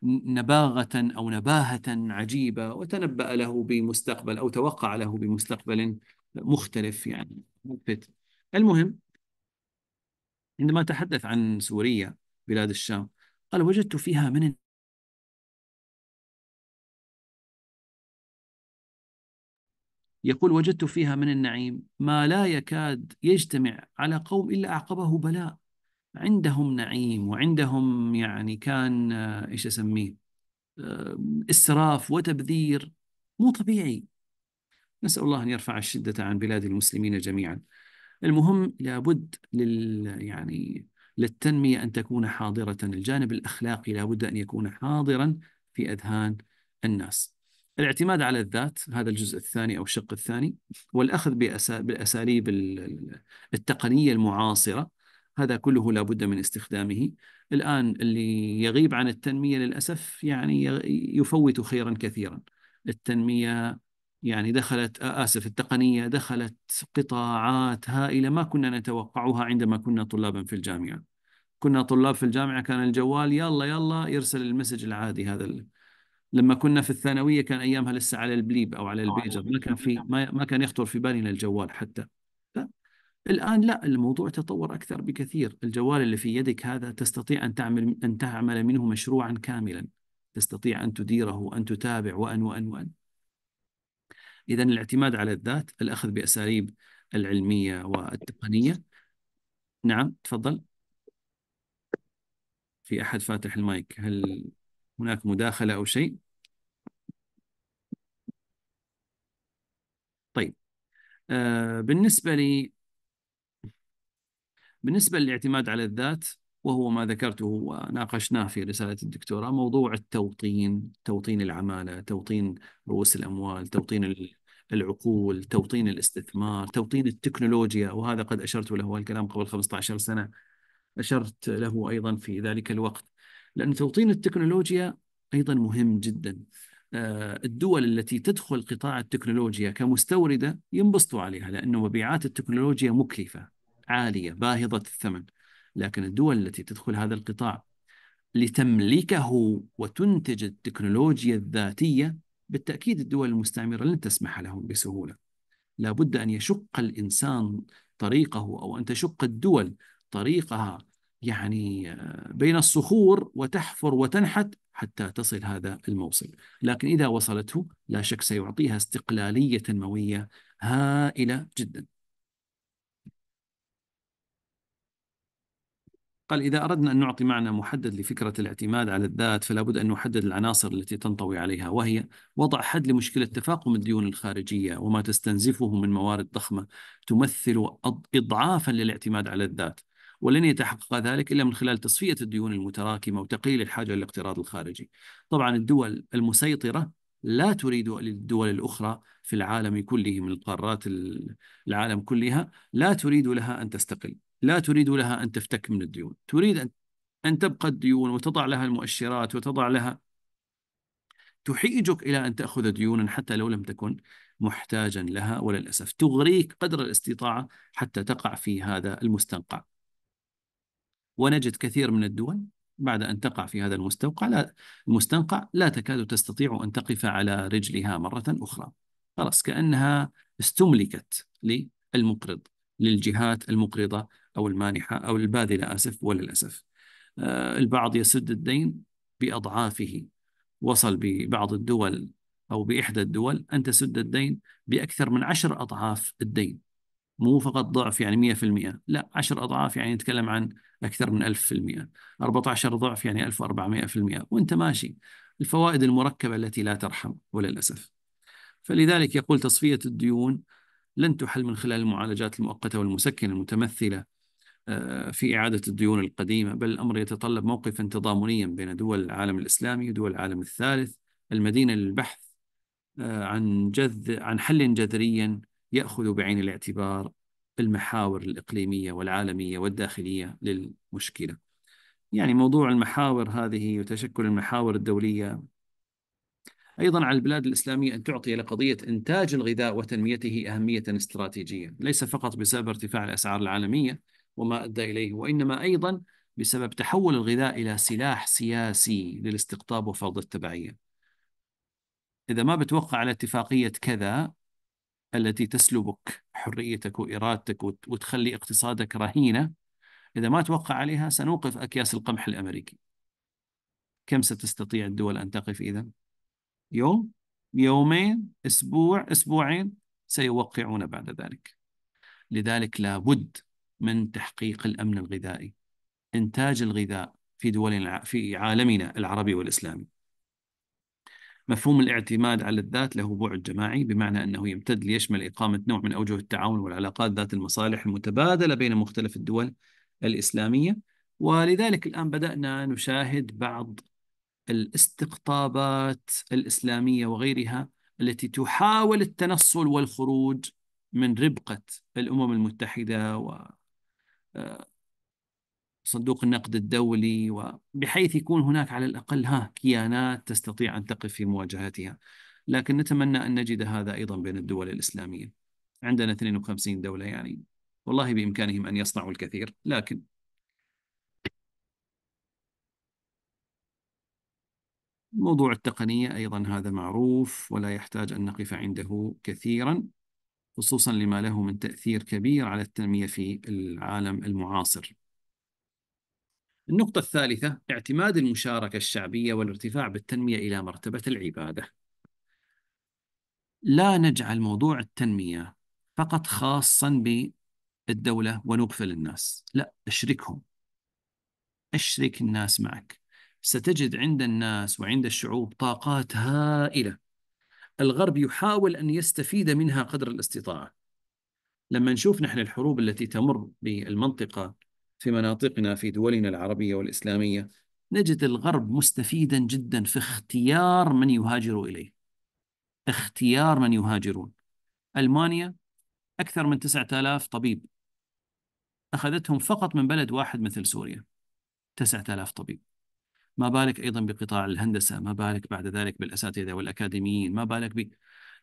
نباغة أو نباهة عجيبة وتنبأ له بمستقبل أو توقع له بمستقبل مختلف يعني المهم عندما تحدث عن سوريا بلاد الشام قال وجدت فيها من يقول وجدت فيها من النعيم ما لا يكاد يجتمع على قوم إلا أعقبه بلاء عندهم نعيم وعندهم يعني كان آه، إيش أسميه آه، إسراف وتبذير مو طبيعي نسأل الله أن يرفع الشدة عن بلاد المسلمين جميعا المهم لابد لل يعني للتنمية أن تكون حاضرة الجانب الأخلاقي لابد أن يكون حاضرا في أذهان الناس الاعتماد على الذات هذا الجزء الثاني او الشق الثاني والاخذ بالاساليب التقنيه المعاصره هذا كله لابد من استخدامه الان اللي يغيب عن التنميه للاسف يعني يفوت خيرا كثيرا التنميه يعني دخلت اسف التقنيه دخلت قطاعات هائله ما كنا نتوقعها عندما كنا طلابا في الجامعه كنا طلاب في الجامعه كان الجوال يلا يلا يرسل المسج العادي هذا لما كنا في الثانويه كان ايامها لسه على البليب او على آه. البيجر ما كان في ما, كان يخطر في بالنا الجوال حتى الان لا الموضوع تطور اكثر بكثير الجوال اللي في يدك هذا تستطيع ان تعمل ان تعمل منه مشروعا كاملا تستطيع ان تديره وان تتابع وان وان وان اذا الاعتماد على الذات الاخذ باساليب العلميه والتقنيه نعم تفضل في احد فاتح المايك هل هناك مداخلة أو شيء طيب آه، بالنسبة لي بالنسبة للاعتماد على الذات وهو ما ذكرته وناقشناه في رسالة الدكتوراه موضوع التوطين توطين العمالة توطين رؤوس الأموال توطين العقول توطين الاستثمار توطين التكنولوجيا وهذا قد أشرت له الكلام قبل 15 سنة أشرت له أيضا في ذلك الوقت لأن توطين التكنولوجيا أيضا مهم جدا آه، الدول التي تدخل قطاع التكنولوجيا كمستوردة ينبسطوا عليها لأن مبيعات التكنولوجيا مكلفة عالية باهظة الثمن لكن الدول التي تدخل هذا القطاع لتملكه وتنتج التكنولوجيا الذاتية بالتأكيد الدول المستعمرة لن تسمح لهم بسهولة لابد أن يشق الإنسان طريقه أو أن تشق الدول طريقها يعني آه، بين الصخور وتحفر وتنحت حتى تصل هذا الموصل لكن إذا وصلته لا شك سيعطيها استقلالية تنموية هائلة جدا قال إذا أردنا أن نعطي معنى محدد لفكرة الاعتماد على الذات فلا بد أن نحدد العناصر التي تنطوي عليها وهي وضع حد لمشكلة تفاقم الديون الخارجية وما تستنزفه من موارد ضخمة تمثل إضعافا للاعتماد على الذات ولن يتحقق ذلك إلا من خلال تصفية الديون المتراكمة وتقليل الحاجة للاقتراض الخارجي طبعا الدول المسيطرة لا تريد للدول الأخرى في العالم كله من القارات العالم كلها لا تريد لها أن تستقل لا تريد لها أن تفتك من الديون تريد أن تبقى الديون وتضع لها المؤشرات وتضع لها تحيجك إلى أن تأخذ ديونا حتى لو لم تكن محتاجا لها وللأسف تغريك قدر الاستطاعة حتى تقع في هذا المستنقع ونجد كثير من الدول بعد أن تقع في هذا المستوقع لا المستنقع لا تكاد تستطيع أن تقف على رجلها مرة أخرى خلاص كأنها استملكت للمقرض للجهات المقرضة أو المانحة أو الباذلة آسف وللأسف آه، البعض يسد الدين بأضعافه وصل ببعض الدول أو بإحدى الدول أن تسد الدين بأكثر من عشر أضعاف الدين مو فقط ضعف يعني 100% لا 10 اضعاف يعني نتكلم عن اكثر من 1000% 14 ضعف يعني 1400% وانت ماشي الفوائد المركبه التي لا ترحم وللاسف فلذلك يقول تصفيه الديون لن تحل من خلال المعالجات المؤقته والمسكنه المتمثله آه، في اعاده الديون القديمه بل الامر يتطلب موقفا تضامنيا بين دول العالم الاسلامي ودول العالم الثالث المدينه للبحث آه، عن جذ عن حل جذريا ياخذ بعين الاعتبار المحاور الاقليميه والعالميه والداخليه للمشكله. يعني موضوع المحاور هذه وتشكل المحاور الدوليه ايضا على البلاد الاسلاميه ان تعطي لقضيه انتاج الغذاء وتنميته اهميه استراتيجيه، ليس فقط بسبب ارتفاع الاسعار العالميه وما ادى اليه، وانما ايضا بسبب تحول الغذاء الى سلاح سياسي للاستقطاب وفرض التبعيه. اذا ما بتوقع على اتفاقيه كذا التي تسلبك حريتك وإرادتك وتخلي اقتصادك رهينة إذا ما توقع عليها سنوقف أكياس القمح الأمريكي كم ستستطيع الدول أن تقف إذا؟ يوم يومين أسبوع أسبوعين سيوقعون بعد ذلك لذلك لابد من تحقيق الأمن الغذائي إنتاج الغذاء في دولنا في عالمنا العربي والإسلامي مفهوم الاعتماد على الذات له بعد جماعي بمعنى أنه يمتد ليشمل إقامة نوع من أوجه التعاون والعلاقات ذات المصالح المتبادلة بين مختلف الدول الإسلامية ولذلك الآن بدأنا نشاهد بعض الاستقطابات الإسلامية وغيرها التي تحاول التنصل والخروج من ربقة الأمم المتحدة و آه، صندوق النقد الدولي وبحيث يكون هناك على الأقل ها كيانات تستطيع أن تقف في مواجهتها لكن نتمنى أن نجد هذا أيضا بين الدول الإسلامية عندنا 52 دولة يعني والله بإمكانهم أن يصنعوا الكثير لكن موضوع التقنية أيضا هذا معروف ولا يحتاج أن نقف عنده كثيرا خصوصا لما له من تأثير كبير على التنمية في العالم المعاصر النقطة الثالثة اعتماد المشاركة الشعبية والارتفاع بالتنمية إلى مرتبة العبادة. لا نجعل موضوع التنمية فقط خاصا بالدولة ونغفل الناس، لا اشركهم. اشرك الناس معك. ستجد عند الناس وعند الشعوب طاقات هائلة. الغرب يحاول أن يستفيد منها قدر الاستطاعة. لما نشوف نحن الحروب التي تمر بالمنطقة في مناطقنا في دولنا العربية والإسلامية نجد الغرب مستفيدا جدا في اختيار من يهاجر إليه اختيار من يهاجرون ألمانيا أكثر من 9000 طبيب أخذتهم فقط من بلد واحد مثل سوريا 9000 طبيب ما بالك أيضا بقطاع الهندسة ما بالك بعد ذلك بالأساتذة والأكاديميين ما بالك ب...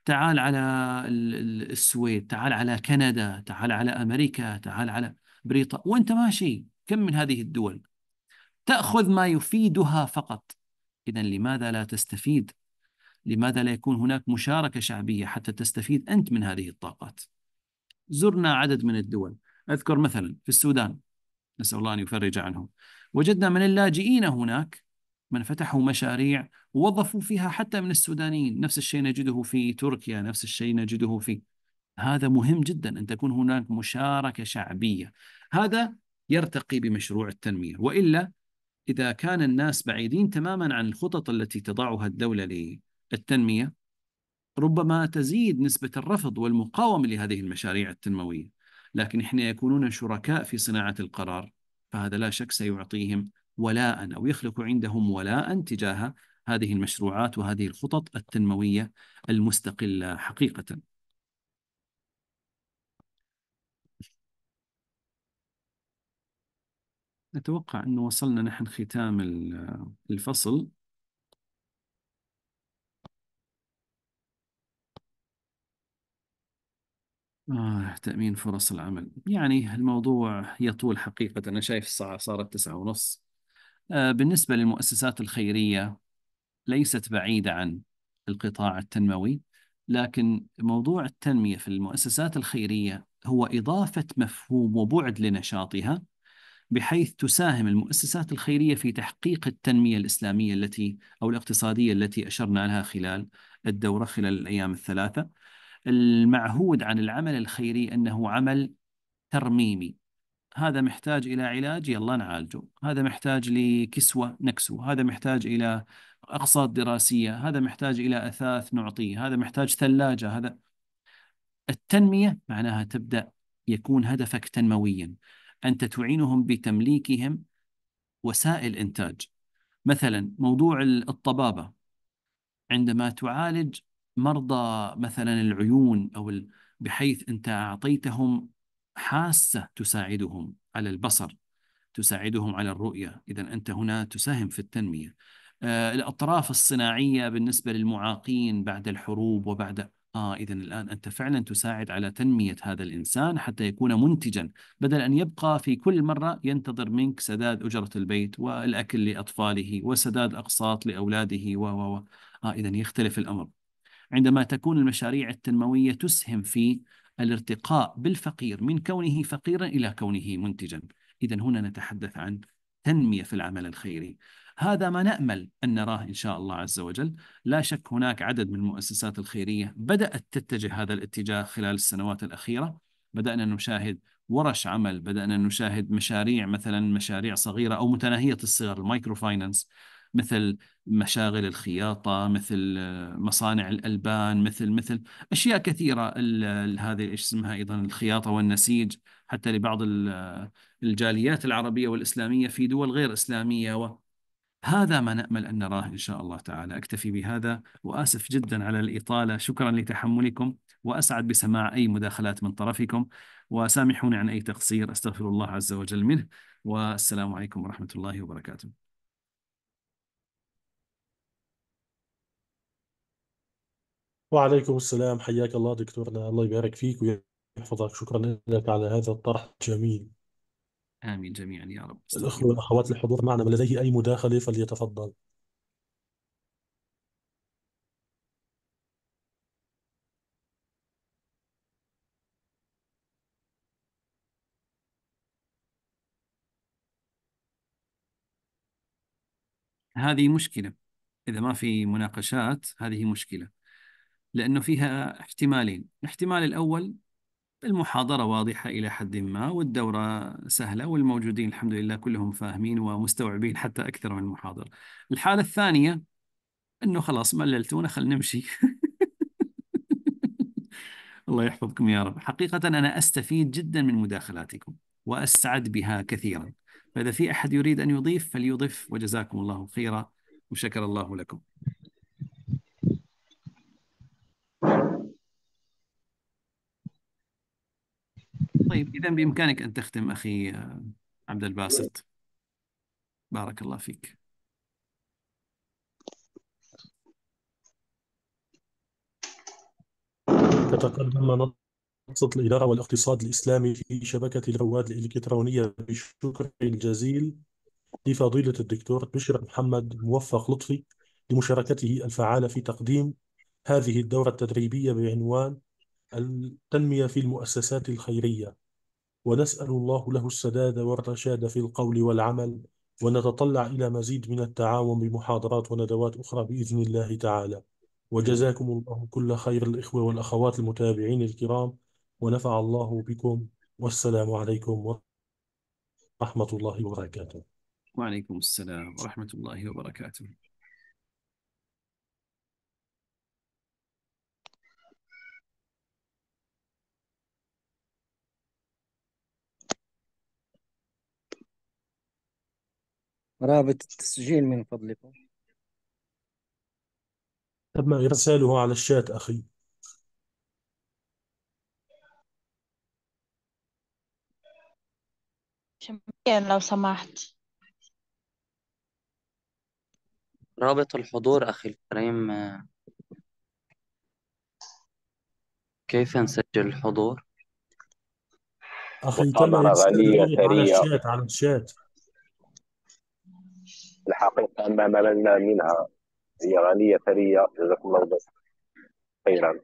تعال على السويد تعال على كندا تعال على أمريكا تعال على بريطا وانت ماشي كم من هذه الدول تاخذ ما يفيدها فقط اذا لماذا لا تستفيد لماذا لا يكون هناك مشاركه شعبيه حتى تستفيد انت من هذه الطاقات زرنا عدد من الدول اذكر مثلا في السودان نسال الله ان يفرج عنهم وجدنا من اللاجئين هناك من فتحوا مشاريع ووظفوا فيها حتى من السودانيين نفس الشيء نجده في تركيا نفس الشيء نجده في هذا مهم جدا أن تكون هناك مشاركة شعبية هذا يرتقي بمشروع التنمية وإلا إذا كان الناس بعيدين تماما عن الخطط التي تضعها الدولة للتنمية ربما تزيد نسبة الرفض والمقاومة لهذه المشاريع التنموية لكن إحنا يكونون شركاء في صناعة القرار فهذا لا شك سيعطيهم ولاء أو يخلق عندهم ولاء تجاه هذه المشروعات وهذه الخطط التنموية المستقلة حقيقة أتوقع أنه وصلنا نحن ختام الفصل آه تأمين فرص العمل يعني الموضوع يطول حقيقة أنا شايف الساعة صارت تسعة ونص آه بالنسبة للمؤسسات الخيرية ليست بعيدة عن القطاع التنموي لكن موضوع التنمية في المؤسسات الخيرية هو إضافة مفهوم وبعد لنشاطها بحيث تساهم المؤسسات الخيرية في تحقيق التنمية الإسلامية التي أو الاقتصادية التي أشرنا لها خلال الدورة خلال الأيام الثلاثة المعهود عن العمل الخيري أنه عمل ترميمي هذا محتاج إلى علاج يلا نعالجه هذا محتاج لكسوة نكسوه هذا محتاج إلى أقساط دراسية هذا محتاج إلى أثاث نعطيه هذا محتاج ثلاجة هذا التنمية معناها تبدأ يكون هدفك تنمويا أنت تعينهم بتمليكهم وسائل إنتاج مثلا موضوع الطبابة عندما تعالج مرضى مثلا العيون أو بحيث أنت أعطيتهم حاسة تساعدهم على البصر تساعدهم على الرؤية إذا أنت هنا تساهم في التنمية آه، الأطراف الصناعية بالنسبة للمعاقين بعد الحروب وبعد آه إذا الآن أنت فعلا تساعد على تنمية هذا الإنسان حتى يكون منتجا بدل أن يبقى في كل مرة ينتظر منك سداد أجرة البيت والأكل لأطفاله وسداد أقساط لأولاده و و آه إذا يختلف الأمر عندما تكون المشاريع التنموية تسهم في الارتقاء بالفقير من كونه فقيرا إلى كونه منتجا إذا هنا نتحدث عن تنمية في العمل الخيري هذا ما نأمل أن نراه إن شاء الله عز وجل لا شك هناك عدد من المؤسسات الخيرية بدأت تتجه هذا الاتجاه خلال السنوات الأخيرة بدأنا نشاهد ورش عمل بدأنا نشاهد مشاريع مثلا مشاريع صغيرة أو متناهية الصغر المايكرو فاينانس مثل مشاغل الخياطة مثل آه، مصانع الألبان مثل مثل أشياء كثيرة هذه إيش اسمها أيضا الخياطة والنسيج حتى لبعض آه، الجاليات العربية والإسلامية في دول غير إسلامية هذا ما نأمل أن نراه إن شاء الله تعالى أكتفي بهذا وآسف جدا على الإطالة شكرا لتحملكم وأسعد بسماع أي مداخلات من طرفكم وسامحوني عن أي تقصير أستغفر الله عز وجل منه والسلام عليكم ورحمة الله وبركاته وعليكم السلام حياك الله دكتورنا الله يبارك فيك ويحفظك شكرا لك على هذا الطرح الجميل آمين جميعا يا رب الأخوة والأخوات الحضور معنا من لديه أي مداخلة فليتفضل هذه مشكلة إذا ما في مناقشات هذه مشكلة لأنه فيها احتمالين الاحتمال الأول المحاضرة واضحة إلى حد ما والدورة سهلة والموجودين الحمد لله كلهم فاهمين ومستوعبين حتى أكثر من المحاضرة الحالة الثانية أنه خلاص مللتونا خلينا نمشي *laughs* الله يحفظكم يا رب حقيقة أنا أستفيد جدا من مداخلاتكم وأسعد بها كثيرا فإذا في أحد يريد أن يضيف فليضف وجزاكم الله خيرا وشكر الله لكم طيب إذا بإمكانك أن تختم أخي آه، عبد الباسط بارك الله فيك تتقدم منصة الإدارة والاقتصاد الإسلامي في شبكة الرواد الإلكترونية بالشكر الجزيل لفضيلة الدكتور بشر محمد موفق لطفي لمشاركته الفعالة في تقديم هذه الدورة التدريبية بعنوان التنمية في المؤسسات الخيرية ونسأل الله له السداد والرشاد في القول والعمل ونتطلع إلى مزيد من التعاون بمحاضرات وندوات أخرى بإذن الله تعالى وجزاكم الله كل خير الإخوة والأخوات المتابعين الكرام ونفع الله بكم والسلام عليكم ورحمة الله وبركاته وعليكم السلام ورحمة الله وبركاته رابط التسجيل من فضلكم تم إرساله على الشات أخي شمكين لو سمحت رابط الحضور أخي الكريم آه، كيف نسجل الحضور؟ أخي تم إرساله على الشات على الشات الحقيقه ما مللنا منها هي غنيه ثريه جزاكم الله خيرا